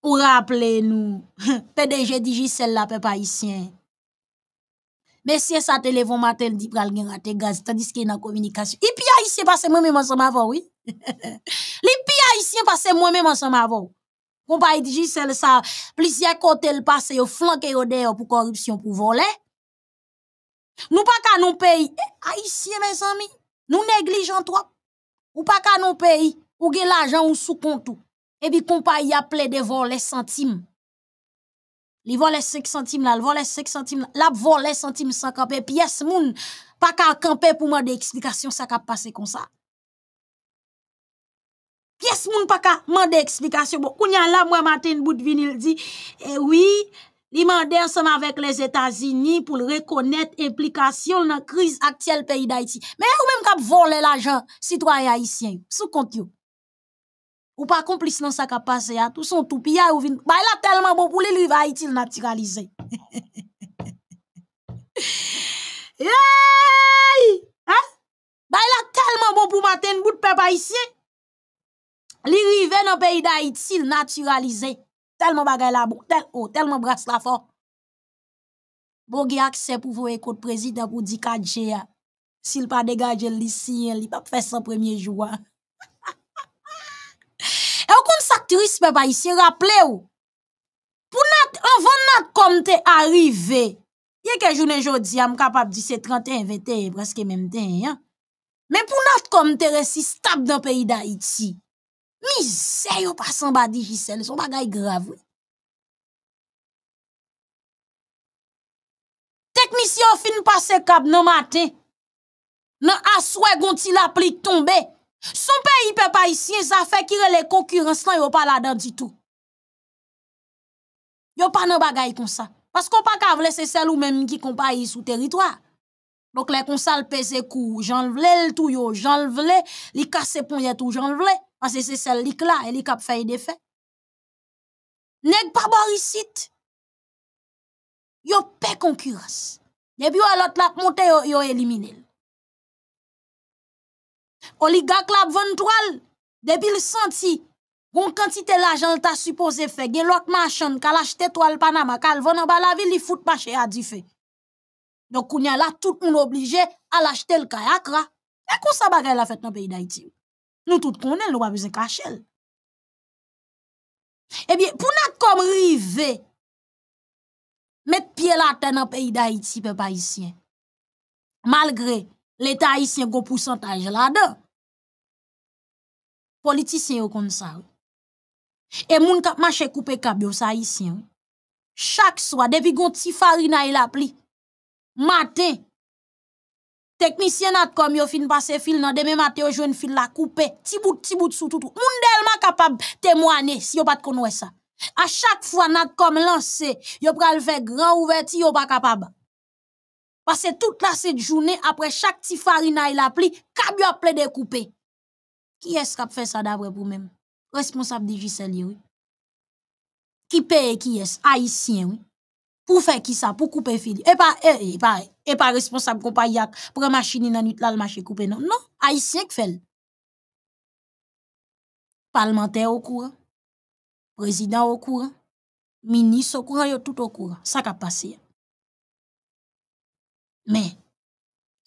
pour rappelez nous, *laughs* PDG Giselle la peuple Mais si ça te levon matin, dit pral gen te gaz, tandis qu'il est en communication. Et puis haïtien, passe moi même ensemble avant, oui. Les *laughs* pi haïtien, passe moi même ensemble avant. Compagnie Digicel ça, plusieurs côtés le passé, flanc flanqué au dehors pour corruption, pour voler. Nous pas qu'à nous pays, e, haïtien, mes amis, nous négligeons trop. Ou pas qu'à nous pays, ou gen l'argent ou sous compte Et puis compagnie a plein de voler centimes. Les vole 5 centimes là, li vole 5 centimes là, la vole centimes sans camper pièce moun pas qu'à camper pour moi explication ça qu'a passé comme ça pièce moun pa ka mande explication. Bon, kounya la mwen matin bout vinil di, eh oui, li mande ensemble avec les États-Unis pour reconnaître implication dans crise actuelle pays d'Haïti. Mais ou même k'ap voler l'argent citoyen haïtien sous compte yo. Ou pas complice dans ça a passé à hein. tout son tout pia hein, ou vin. Bah, il a tellement bon pour lui, livres va Haïti naturaliser. *laughs* Hein? Bah il a tellement bon pour matin bout de peuple haïtien. Li rive nan peyi da iti, li naturalize. Tel mwen bagay la bo, tel o, oh, tel mwen bras la fo. Bo ge akse pou vou ekot prezid apou di kaje ya. Si li pa degaje li si, li pa fe sa premye jwa. *laughs* E w kon sak tris pe pa isi, rapple ou. Pou nat, avon nat komte arive, ye ke jounen jodi, am kapap di se 31 vete, preske menm ten, ya. Men pou nat komte resi stab nan peyi da iti, Misè yo pa sans ba dijisel, son bagay grave. Technicien fin passe kab nan matin. nan aswe gonti la plik tombe, son pays pe pa sa fe kire le concurrence lan yo pa la dan di tout Yo pa nan bagay kon sa, qu'on pa ka vle se sel ou même ki kon pa yi sou territoire. Donc le konsal pese kou, jan vle l yo, jan vle, li kase pon tout jan vle. anse se sel lik la, elik ap faye de fe. Neg pa borisit, yo pe konkuras. Nebi yo alot lak monte, yo elimine l. Oli gak lak ven toal, debi l senti, goun kantite l ajan l ta suppose fe, gen l wak manchon, kal achete toal Panama, kal vonen ba la vil, li foute manche ya di fe. Nekounya la, tout moun oblije al achete l kayakra. Nekou sa bagay la fet nan peyi da iti. Nou tout konen, nou wap wizen kachel. Ebyen, eh pou nan kom rive, met piye la ten an peyi da Haiti pe pa Haitien, malgre l'Etat Haitien gwo pwusantaj la de. Politisyen yo kon sa, e moun kap manche koupe kabyo sa Haitien, chak swa, devy gon ti fari nan y e la pli, maten, Teknisyen nat kom yo fin pase fil nan, deme mate yo jwen fil la koupe, ti bout ti bout sou toutou. Moun del man kapab temwane si yo pat konwe sa. A chak fwa nat kom lanse, yo pral vek ran ouve ti yo pa kapab. Pase tout la set jounen, apre chak ti farina il e ap li, kab yo ap le de koupe. Ki es kap fe sa dabre pou men? Responsab di jise li, oui. Ki pe e ki es? Aisyen, oui. pou fè ki sa, pou koupe fil. E pa e, e, e responsab kompa yak, prè machini nan yut la l'mache koupe nan. Non, a yisye k fèl. Parlamentè wakoura, prezident wakoura, minis wakoura, yo tout wakoura. Sa kap pase. Men,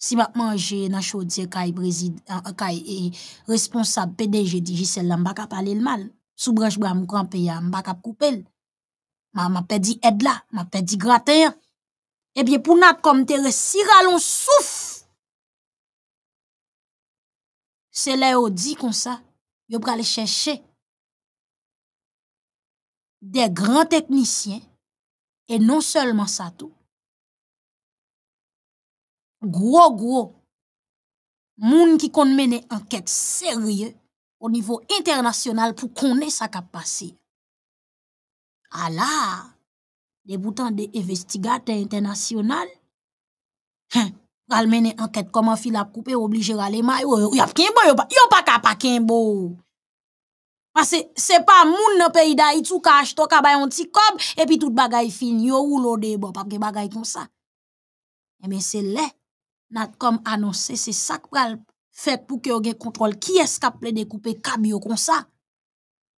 si bat manje na chodze kay ah, ah, responsab PDG di jisel la mbakap ale l'mal, sou branj bra mkranpe ya mbakap koupe l. m'a perdu aide là, m'a perdu gratin. Eh bien, pour nous, comme terre, si ralon souffle, c'est là où dit comme ça, yo aller chercher des grands techniciens, et non seulement ça tout, gros gros, moun qui kon une enquête sérieuse au niveau international pour connaître sa capacité. Alors, les boutons des investigateurs internationaux. vont hein, mener une enquête comment fil a coupé obligé à les mailles. Oh, yo, y'a pas bon, y'a pas ka pa kimbo. Parce que c'est pas moun pays d'Haïti ou toi achete a un petit kob et puis tout bagay fin yo ou lo de pas que bagay comme ça. Mais eh c'est là, n'a comme annoncé, c'est ça qu'on fait pour que yon contrôle qui est ce kap le découper camion comme ça.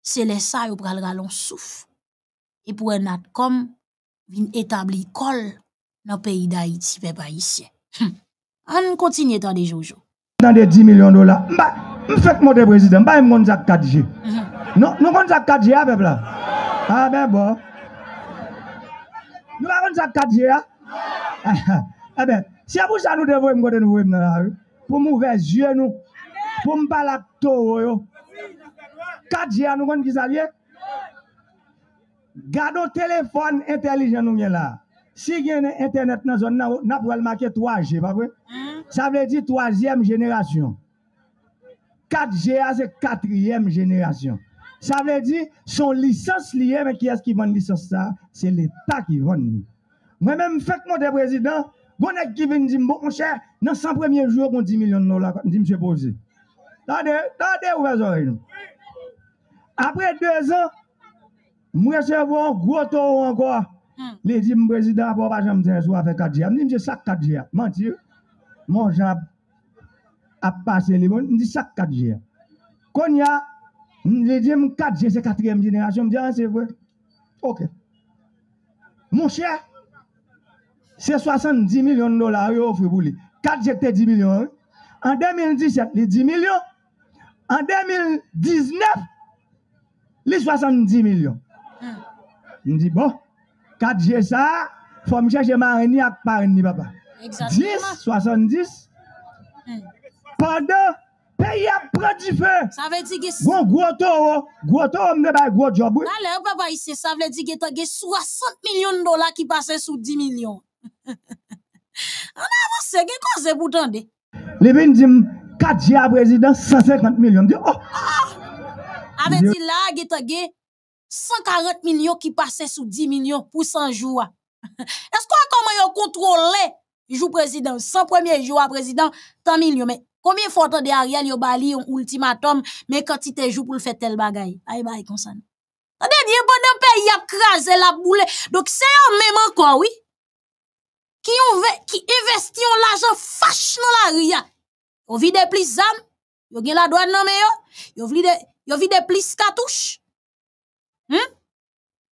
C'est les ça yon pral ralon souffle. epwen nat kom vin etabli kol nan peyi da iti veba isye. Hm. An kontinye tan de Jojo. Tan de 10 milyon dola, mba, mfek mwote prezident, mba yon mwonsak 4G. Nou mwonsak 4G a pepla? A, ben bo. Nou mwonsak 4G a? E ben, se apousa nou devoy mwote nou vwe mnen la, pou mwove zye nou, pou mpa lak to woy yo. 4G a nou mwonsak 4G a? le téléphone intelligent nous là. Si vous avez Internet dans la zone, nous avons marqué 3G, pas vrai? Hein? Ça veut dire 3 troisième génération. 4G, c'est 4 quatrième génération. Ça veut dire, son licence liée, mais qui est-ce qui vend licence ça? C'est l'État qui vend. Moi-même, fait que mon président, vous qui vient dire, mon cher, dans 100 premiers jours, on 10 millions de dollars, dit monsieur Posé. Tendez, tendez, vous Après deux ans, moi, je suis un gros tour encore. Les dit, mon président, pour pas dis je avec 4 g Je dis, c'est 4 g Mentir. Mon jab a passé les mots. Je dis, c'est 4 dias. Quand il y a, dis, 4 g c'est 4e génération. Je dis, c'est vrai. Ok. Mon cher, c'est 70 millions de dollars. pour lui. 4 g c'est 10 millions. En 2017, les 10 millions. En 2019, les 70 millions. Ndi bo Katje sa Fom chèche marini ak parini baba 10, 70 Pada Pey apre di fe Gon gwo to Gwo to mne bay gwo job Nda *laughs* le ou baba isè Sa vle di ge toge 60 milyon dola ki pase sou 10 milyon An avan sege kon se boutande Libi ndim Katje a prezident 150 milyon Ave di la ge toge 140 millions qui passaient sous 10 millions pour 100 *laughs* Est-ce qu'on a comment contrôlé Le président, président, 100 premier joua président, 100 millions mais de fois de Ariel yo bali un ultimatum, mais quand quand te jou pour le faire tel bagay? bye bay a Tade, bon pays pays, a crasé la boule. Donc, c'est un même encore, oui? qui ve, qui investi dans l'argent fache il la ria. Yo vide plus zam, yo gen la douane nan mais yo vide, yo vide plis katouche, Hmm?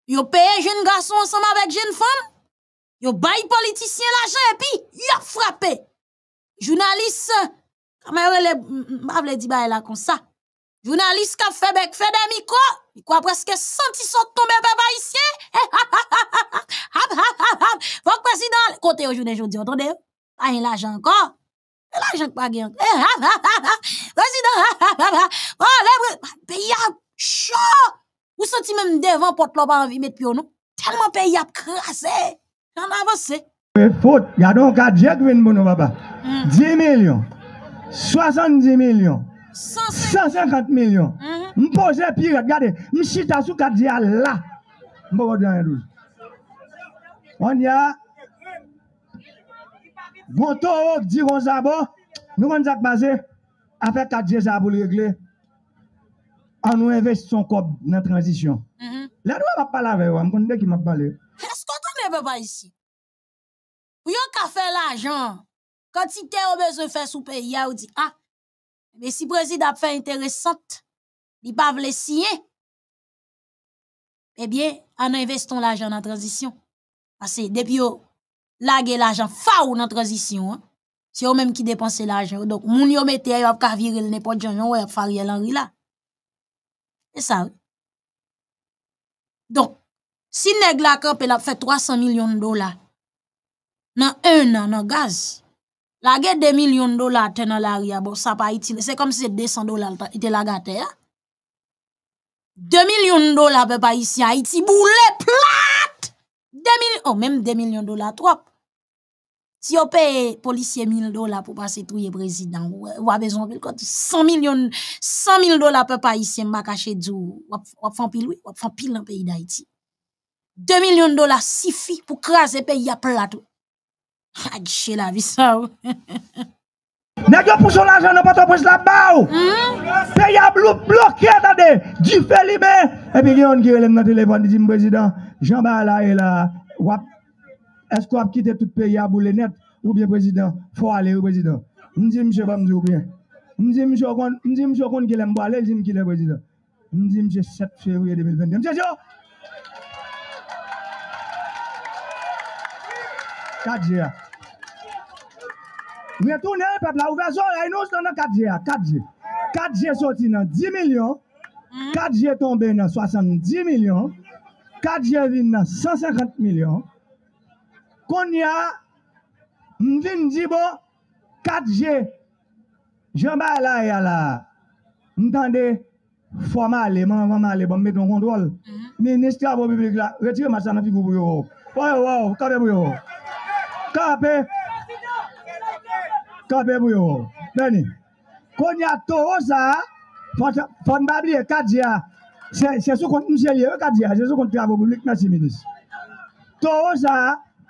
Yo paye jeune garçon ensemble avec jeune femme. Yo bail politicien l'argent et puis yo frappé. Journaliste, comment le m'avle di bail là comme ça. Journaliste qui fait bec fait des micro, croit presque senti sont tomber papa ha, Votre président côté aujourd'hui journée aujourd'hui, entendez? Pas l'argent encore. L'argent pas gagne. *laughs* Président, *laughs* oh le pays chaud. Ou senti même devant porte là pas envie mettre pion non. Tellement pays a crassé. On avance. Faute, il y a donc un Jack mon papa. 10 hmm. millions. 70 millions. 150 millions. Je hmm. pose pire, regardez, je chita sous 4 là. Je ne vais pas On y a. Bon Gonto, bon Gonzabo, nous on a basé avec 4 pour régler. On nous investir son corps dans la transition. Mm-hmm. La loi m'a parlé avec vous. je qui m'a parlé. Est-ce qu'on t'en pas ici? Vous n'avez ka fait l'argent, quantité au besoin de faire sous pays, vous dit, ah, mais si président a fait intéressante, il pas le signer. Eh bien, en investant l'argent dans transition. Parce que depuis vous avez l'argent faou dans transition, hein, c'est eux même qui dépensent l'argent. Donc, moun yon mette yon ka virer n'avez n'importe jan, yon yon Henry là. E sa wè? Don, si neg la kop el ap fè 300 milyon dola, nan 1 nan, nan gaz, lage 2 milyon dola ten an la ria, bon sa pa iti, se kom se 200 dola ite lagate, ya? 2 milyon dola pe pa iti, a iti bou le plat! 2 milyon, ou menm 2 milyon dola trop. Si vous payez policier 1000 dollars pour passer tout le président, vous euh, avez besoin de 100 millions, 100 000 dollars pour pas m'a caché fait dans le pays d'Haïti. 2 millions de dollars suffit pour craser le pays à plat tout. Ah, la vie ça. *laughs* pas pour son argent pour votre prise là-bas. Hmm? Pays à bloqué, attendez. Du fait libre. Et eh puis, il y a un qui dans le téléphone, dit, président, Jean-Bala est là. Eskwap kite tout peyi a boule net, oubeye prezident, fwa aleye oubeye prezident. Mdje mse fwa mdje oubeye. Mdje mse okon, mdje mse okon ki lembo ale, mdje mse okon ki lembo ale, mdje mse okon ki lembo ale. Mdje mse set feye ouye devil vende. Mdje jyo! Kadje ya. Mwen tou ne pepla, oubeye so, ay nou standa kadje ya, kadje. Kadje soti nan, di milyon. Kadje tombe nan, sasang, di milyon. Kadje vin nan, sasang, di milyon. Konya, mvinjibo, katje, jambay la ya la. Mtande, fwa male, mwan fwa male, bon meton kontrol. Mm-hmm. Ministra bo biblik la, retire masan an ti go bo yo. Woy woy, kape bo yo. Kape. Kape bo yo. Konya, to osa, fwa mbabliye, katje ya. Se sou konti mselye, katje ya, se sou konti trabo biblik, mwen si minis. To osa,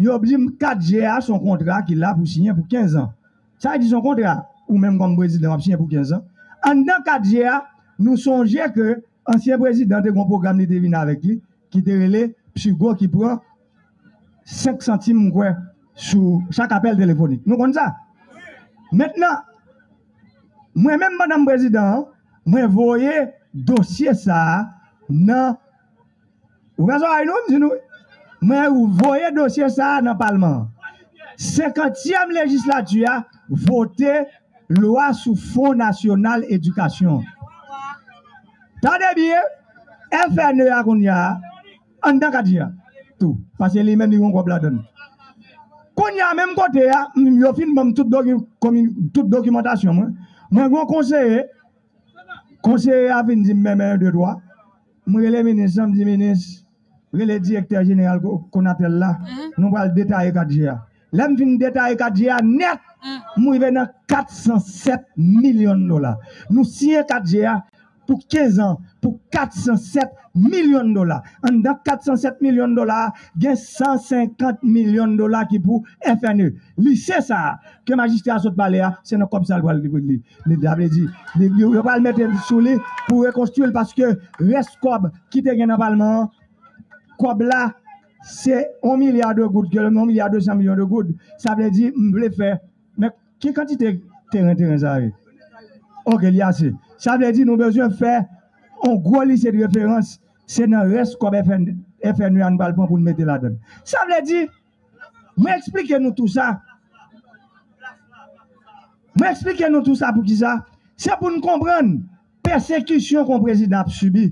yo obligé 4GA son contrat qu'il a pour signer pour 15 ans. Ça dit son contrat ou même comme président a signé pour 15 ans. En dans 4GA, nous songeons que ancien président de mon programme de devine avec lui qui était relé Psygo qui prend 5 centimes sur chaque appel téléphonique. Nous comprenons ça. Maintenant, moi-même, Madame Président, moi voyez dossier ça dans. Vous avez nous, Mwen yon vouye dosye sa nan palman. Sekantiyem legislatuyen, vote lwa sou fon nasyonal edukasyon. Tade biye, FN yon kon yon, an den katiye. Tou, pase li men di yon kwa bladon. Kon yon men mkote, yon fin mwen tout dokumentasyon. Mwen yon konseye, konseye avin di men de doa, mwen yon le menis, mwen di menis, Vi le direkter jeneral kon apel la, mm. nou pal detay e Kadjia. Lem fin detay e Kadjia net, mm. mou i venan 407 milyon dola. Nou siye Kadjia pou kezan, pou 407 milyon dola. An dan 407 milyon dola, gen 150 milyon dola ki pou FNU. E. Li se sa, ke majiste a sot pale a, se nou kom sal kwa li di kou di. Li di ap le di. Li yo pal mette sou li pou rekostule paske reskob kite gen an palman an. Kob la, se 1 milyard de goud, 1 milyard 200 milyon de goud, sa vle di, m vle fe, me ki kantite teren teren zare? Ok, li ase. Sa vle di, nou bezon fe, on goli se de referans, se nan res kob FNU an balpon pou nou mete la den. Sa vle di, m eksplike nou tou sa, m eksplike nou tou sa pou ki sa, se pou nou kompran persekisyon kon prezid ap subi.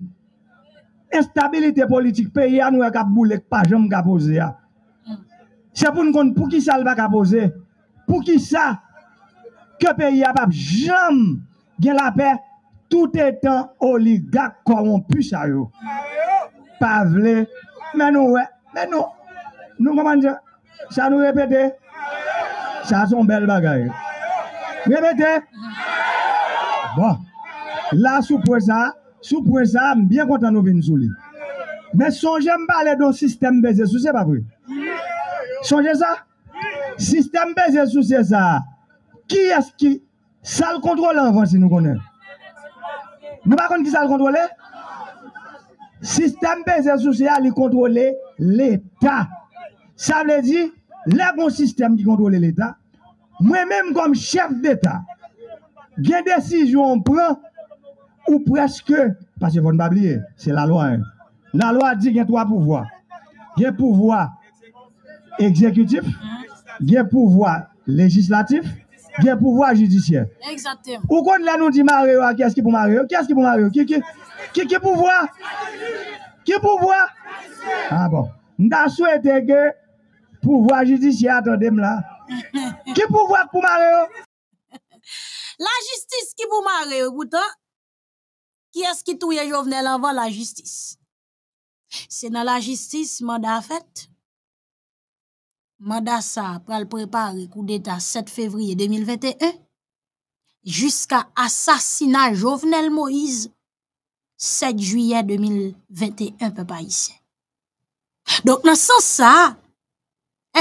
Estabilite politik peyi anwe kap boulek pa jom kapose ya Se pou nou kon pou ki sal baka pose Pou ki sa Ke peyi apap jom Gelape Tout etan oligak koron pu sa yo Pavle Men nou we Men nou Nou koman diya Sa nou repete Sa son bel bagay Repete Bon La sou po sa Sa Sou prensa am bien kontan nou vin sou li Men sonjèm balè don Sistèm bezè sou sè pa pou Sonjèm sa Sistèm bezè sou sè sa Ki eski Sal kontrol anvan si nou konè Nou bakon ki sal kontrolè Sistèm bezè sou sè Li kontrolè l'Etat Sa vle di Le bon sistèm ki kontrolè l'Etat Mwen mèm kom chèf d'Etat Gen desiz yo anpran Ou preske, pasifon babliye, se la loa en. La loa di gen to a pouvoi. Gen pouvoi ekzekutif, gen pouvoi legislatif, gen pouvoi judisyen. Ou kon la nou di mare yo a ah, kes ki pou mare yo? Kes ki pou mare yo? Ki pouvoi? Ki pouvoi? A ah, bon. Nda sou ete gen pouvoi judisyen. Atondem la. Ki pouvoi pou mare yo? La jistis ki pou mare yo, goutan. Ki eski touye jovenel avan la jistis? Se nan la jistis, manda afet, manda sa pral prepare kou deta 7 fevriye 2021 jiska asasina jovenel Moïse 7 juye 2021 pe pa isen. Dok nan san sa,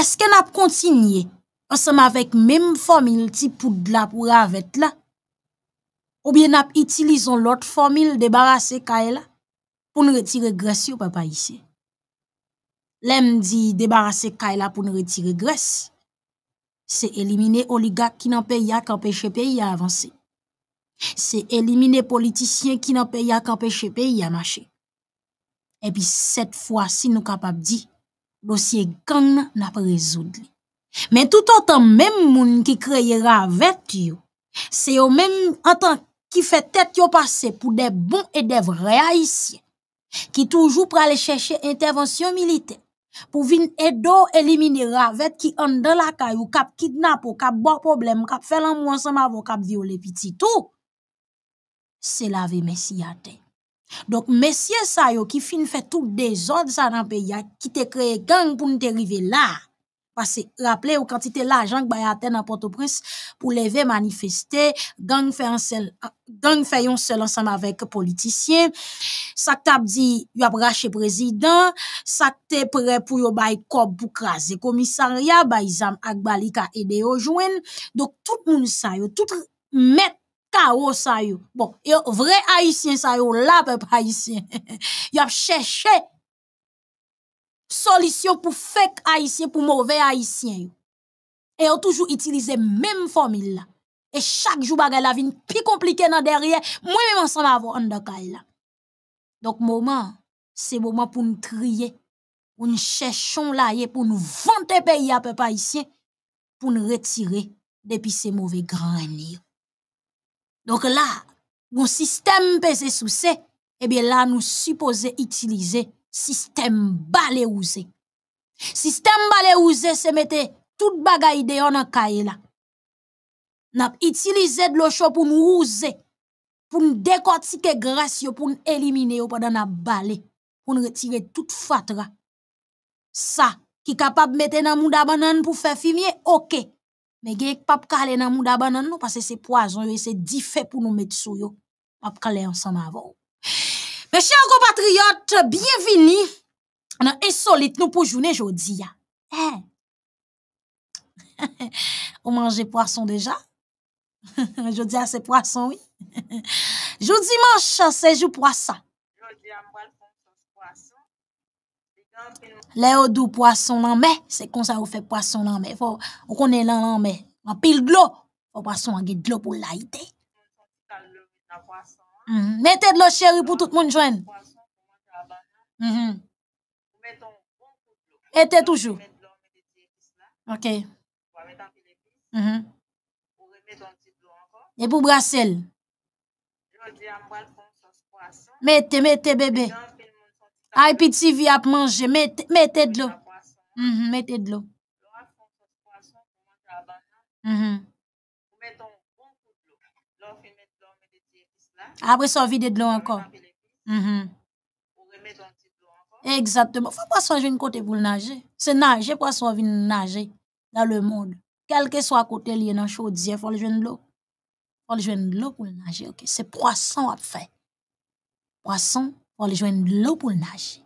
eske nap kontinye an seman vek mem fomil ti poudla pou ravet la oubyen ap itilizon lot formil debarase kaela pou nou retire gres yo papa isi. Lem di debarase kaela pou nou retire gres, se elimine oligak ki nan pe ya kan peche peyi a avanse. Se elimine politisyen ki nan pe ya kan peche peyi a mache. Epi set fwa si nou kapap di, losye kan nan ap rezoud li. Men tout an tan men moun ki kreyera avet yo, se yo men an tan kreyera qui fait tête au passé pour des bons et des vrais haïtiens, qui toujours pour aller chercher intervention militaire, pour venir aider éliminer avec qui en dans la caille, caillou, cap kidnappe, cap bon problème, cap fait l'amour ensemble avec cap violer petit tout. C'est la vie Donc, messieurs ça qui fin fait tout désordre ça dans le pays, qui te créé gang pour nous arriver là. Pase, rappele ou kantite la jank bayate na Port-au-Prince pou leve manifeste, gang feyon sel ansanm avek politisyen, sakte ap di yo ap rache prezidant, sakte pre pou yo bay kop pou kraze komisarya, bay zam ak balika ede yo jwen, dok tout moun sayo, tout met karo sayo, bon, yo vre haisyen sayo, la pep haisyen, *laughs* yo ap chè chè. solution pour fake haïtiens, pour mauvais haïtiens. et on toujours utilisé même formule et chaque jour bagay la vie plus compliquée dans derrière moi même ensemble avant en dakaille donc moment c'est moment pour nous trier pour nous cherchons là pour nous vanter pays à peu haïtien pour nous retirer depuis ces mauvais grands donc là mon système pèse sous ces et eh bien là nous supposons utiliser Sistem bale ouze. Sistem bale ouze se mette tout bagayde yo nan kaye la. Nap itilize dlo sho pou mou ouze. Pou m dekotike gras yo, pou m elimine yo pa dana bale. Pou m retire tout fatra. Sa, ki kapap mette nan mouda banan pou fefimiye, okey. Men gen ek pap kale nan mouda banan yo, pase se poazon yo, se dife pou nou mette sou yo. Pap kale ansan avon. Mes chers compatriotes, bienvenue dans Insolite nous pour journée aujourd'hui. Hein. Hein? *laughs* Vous On mange poisson déjà? *laughs* Je dis c'est poisson oui. *laughs* Je dis dimanche, c'est jour poisson. Le du poisson nan poissons, c'est comme ça vous fait poisson nan mais Faut ou konnen nan En pile d'eau, faut poisson en de d'eau pour l'aider. Mhm. Mettez de l'eau chérie pour tout le monde joindre. Mettez mhm. toujours. OK. Mhm. Et pour brasser. Mettez, mettez bébé. Aïe, piti vie à mettez Mettez de l'eau. Mettez de l'eau. l'eau. Mm Après ça, on vide de l'eau encore. Mm Il Exactement. Faut pas jouer une côté pour nager. C'est nager, poisson vient nager dans le monde. Quel que soit côté il y lié dans chaudier, faut le jeune de l'eau. Faut le jeune de l'eau pour nager. Ok, c'est poisson à faire. Poisson, faut le jeune de l'eau pour nager.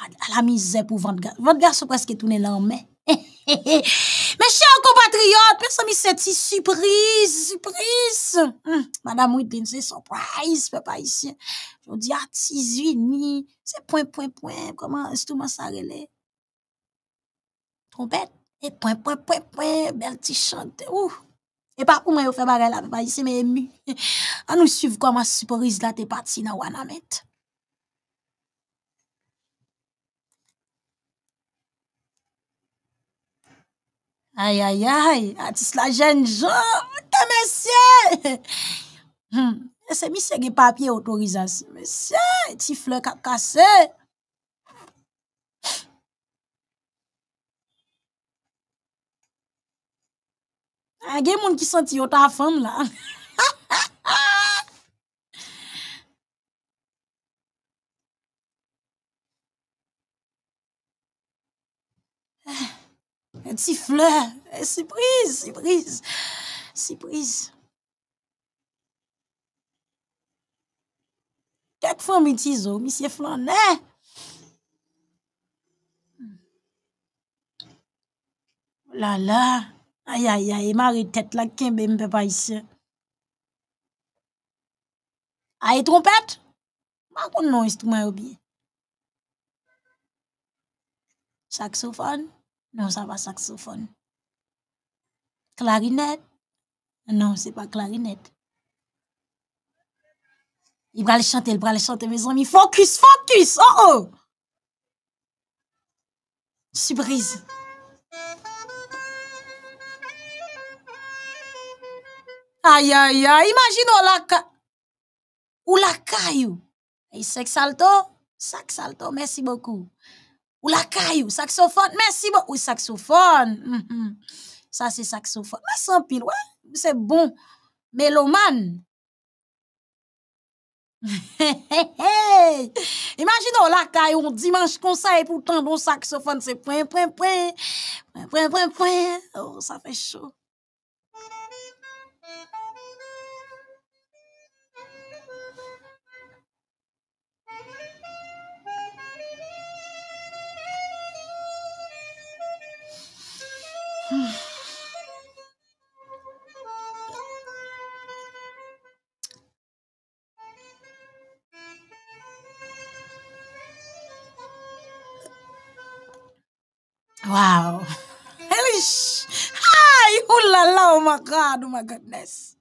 À la misère pour vendre garçon. Vendre garçon presque tourner en main. *laughs* Mè chè an kompatriot, pè sa mi sè ti supris, supris, mè nan mou it den se sorpris, pè pa isi, foun di ati zvini, se poin poin poin, koman stouman sa rele, trompet, e poin poin poin poin, bel ti chante, ou, e pa ou mè yo fe bare la, pè pa isi, mè emi, *laughs* an nou suiv koman supris la te pati nan wana met. Ay, ay, ay, atis la jenjou, te mesye! E se mi sege papye otorizasy, mesye, ti fle kap kase! A gen moun ki senti yota afan la! un petit fleur. C'est surprise, surprise. Quatre fois, mes petits oh, monsieur Oh Là, là. Aïe, aïe, aïe, il m'a tête là, kembe bébé, pas ici. Aïe, trompette. Ma connaissance, tout m'a bien. Saxophone. Non, ça va saxophone. Clarinette? Non, c'est pas clarinette. Il va le chanter, il va le chanter, mes amis. Focus, focus! Oh oh! Surprise. Aïe, aïe, aïe. Imagine la ca... Ou la caillou. Et sexalto! salto. Merci beaucoup. Ou la ou saxophone. Merci bon, saxophone. Mhm. Ça, c'est saxophone. Mais sans pile, ouais. C'est bon. Mélomane. *laughs* Imaginons la un dimanche conseil pour pourtant au saxophone. C'est point, point. Point, point, point, point. Oh, ça fait chaud. God, oh my goodness.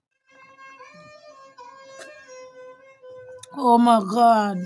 Oh my God.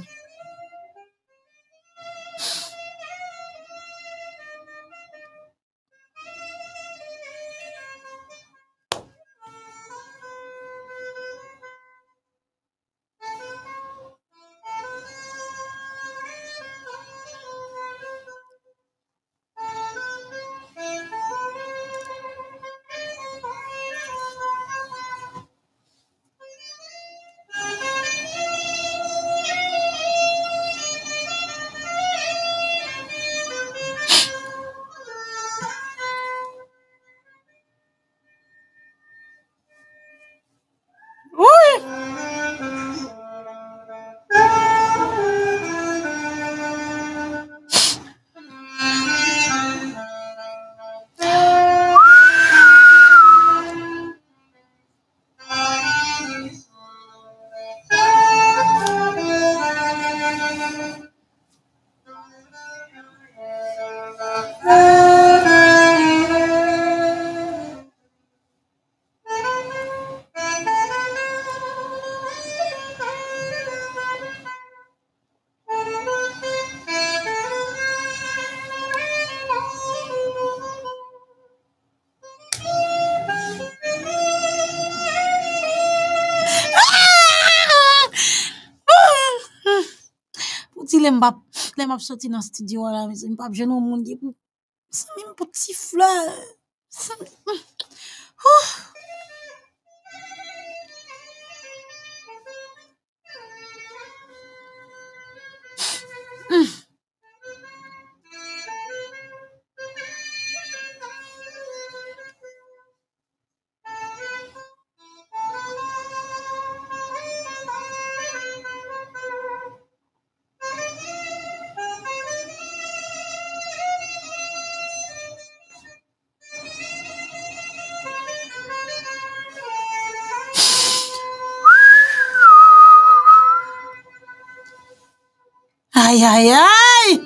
Lè m ap soti nan studio la, mè zè m pa ap jenou moun di pou... Sè mè m poti flè. Sè m... Ouf! ay, ay!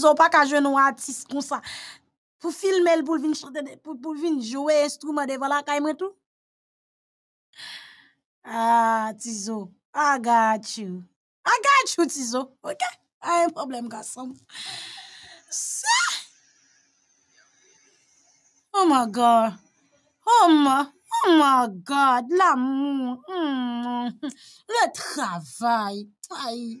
Tizo, pa ka je nou atis kon sa. Pou film el pou vin jowe estouman de valakaymen tou. Ah, Tizo, I got you. I got you, Tizo. Ok? Ay, problem kasam. Sa! Oh, my God. Oh, my oh God. L'amou. Mm. Le travay. Ay.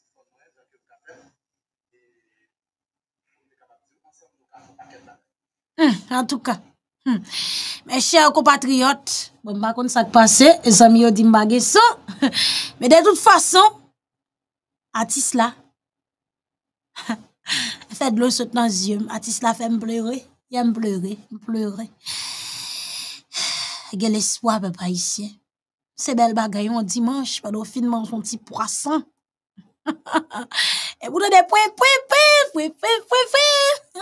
Hmm, en tout cas, hmm. mes chers compatriotes, bon, je ne sais pas ce ça s'est passé, les amis ont dit bah, *laughs* Mais de toute façon, Atis là, *laughs* fait de l'eau sur nos yeux. Atis là fait me pleurer. Il me pleurer, me pleurer. Il y a l'espoir, *sighs* papa, ici. C'est belle bagaille, dimanche, pas au fin de son petit poisson. *laughs* et vous donnez point, points, points, points, points, points, points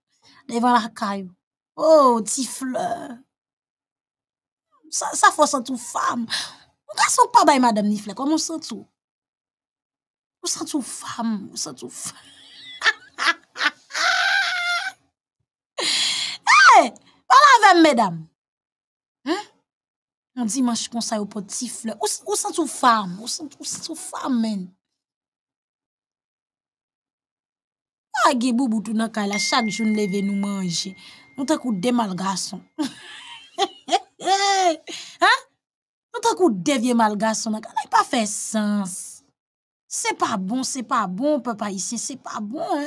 *laughs* Devant la caille. Oh, petit ça, Ça, ça faut sentir femme. Vous ne sentez pas bien, madame Nifle, comment on sent tout? Vous sentez tout femme, on sentez tout femme. Hé, *laughs* voilà, mesdames. Hein? On dit, moi, je conseille au petit fleur. Où sont tous femmes? Où sont tous femmes, men? a ge bou boutou nan ka, la chak joun leve nou manje, nou ta kou demal gason. Nou ta kou devye mal gason nan ka, nan y pa fe sens. Se pa bon, se pa bon, pe pa y se, se pa bon.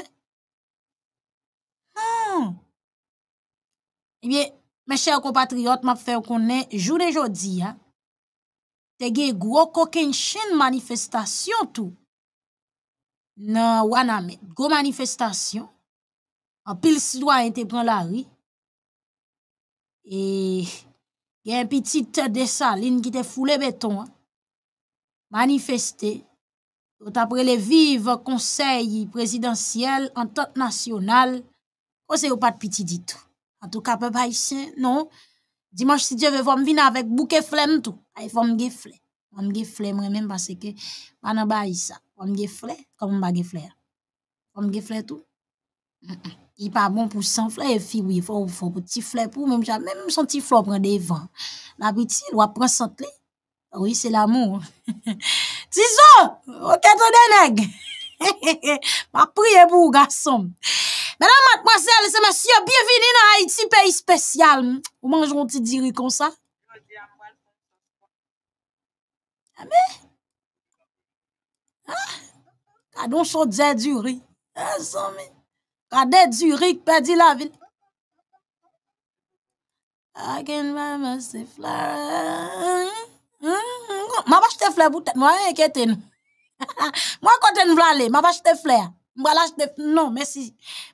Ebyen, eh mè chè ou kompatriot, mè fè ou konen, joun e jodi, te ge gwo koken chen manifestasyon tou. dans Wanamet. go manifestation. En pile citoyen te prend la rue. Et y a un petit de saline qui te foule béton. Manifesté. après le vive conseils présidentiel en tant que national. Ose ou pas de petit dit tout. En tout cas, papa ici, non. Dimanche, si Dieu veut, on vient avec bouquet flemme tout. Il faut me gifler. Je me gifler moi-même parce que je ne vais pas Koum ge fle, koum ba ge fle. Koum ge fle tou. Y pa bon pou san fle, y e fi wifon wifon pou ti fle pou, mèm chan, mèm son ti fle wapren devan. Mabiti, wapren santle. Oui, se la mou. *laughs* Tiso, ok, ton deneg. *laughs* Ma priye bou, gason. Mènam matpwazel, se masye, biyevini nan Haiti, peyi spesyal. Ou manjwonti diri kon sa? A me? A me? Ha, ah! ka don so de djuri. Ha, eh, sa mi. Ka de djuri ki pedi la vin. Ha, ken vama se fler. Ma vache te fler bouten. Mwa enkete *laughs* nou. Mwa konten vlale. Ma vache te fler. Mwa laj te fler. Non, mwesi.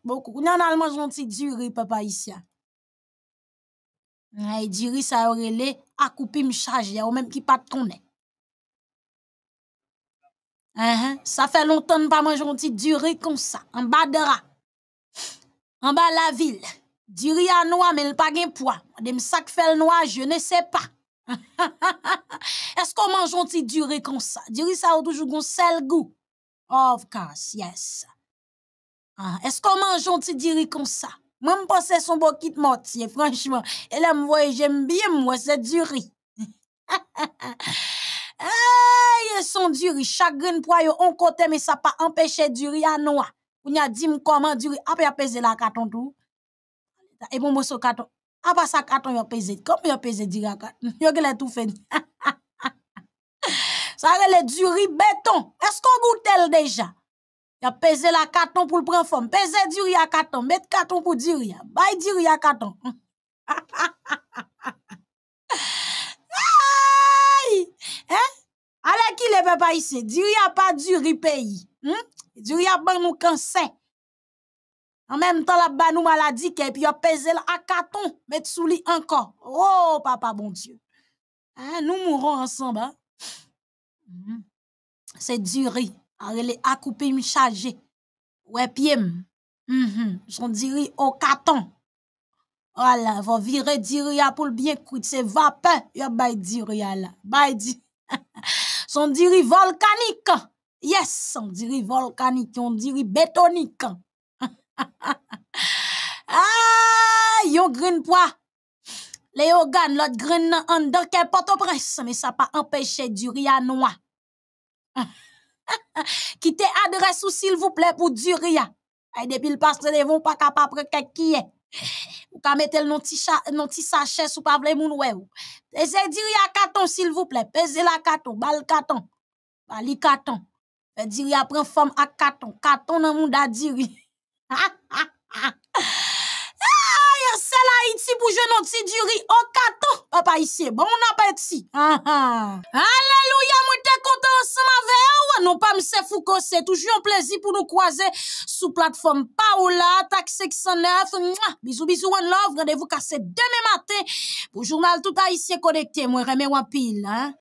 Boko. Kou nyan alman jonti djuri, papa isya. Hai djuri sa orele akupi mchaje. Ou menm ki pat tonen. Hein, hein? Ça fait longtemps que je pas manger un petit comme ça. En bas de la ville. Durée à noix, mais n'a pas un poids. Des sacs fait noir, je ne sais pas. *laughs* Est-ce qu'on mange un petit durée comme ça? Durée, ça a toujours un seul goût. Of course, yes. Ah, est-ce qu'on mange un petit durée comme ça? Même pas c'est son beau kit mortier, franchement. Et là, voyez, j'aime bien, moi, c'est durée. *laughs* Ay, son duri, chagrin poyo on kote, mais ça pas empêché duri à noa. Ah, on a dit comment duri, après pesé la carton tout. Et bon, mon so carton, après ah, ça carton yon pesé, comme a pesé duri à carton, yon gèle tout fait. *laughs* ça le duri béton. Est-ce qu'on goûte déjà? a pesé la carton pour le prendre forme. Pesé duri à carton, mettre carton pour duri, du duri à carton. *laughs* Hein? Allez, ki le veut pas ici? Diri a pa duri pays. Hmm? Diri a ban nous cancer. En même temps la ban nous maladie ke, puis a pesé à akaton, met sous li encore. Oh, papa bon dieu. Hein? nous mourons ensemble hein? Hmm. Se diri. Allez, a akoupe mi chaje. Ouè piem. au -hmm. Son diri au carton. voilà, vous virer diri a le bien kout. c'est vape, il bay diri a la. Bay diri. Son diri volcanique. Yes, son diri volcanique, on diri bétonique. *laughs* ah, yon green pois. Les yogan, l'autre green en an dan ke au prince mais ça pas empêché du ria noir. Qui adresse ou s'il vous plaît pour du ria. Et eh, depuis le passé, ils vont pas capable qui est. Vous ka metel non ti, ti sachet sou pa vle moun wè ou. Pese diri a katon sil vous plaît. Pese la katon, bal katon. Bali katon. Pese diri a forme à ak katon. Katon nan moun da diri. Ha *laughs* ha ha la Haïti pour jouer au petit duri en oh, carton. Hop, n'a bon ici. Ah, ah. Alléluia, moi t'es content ensemble avec vous. Non pas fou Foucault, c'est toujours un plaisir pour nous croiser sous plateforme Paola, TAC 609. Bisous, bisous, one love. Rendez-vous cassé demain matin pour Journal Tout Haïtien Connecté. Moi, remets moi pile, hein.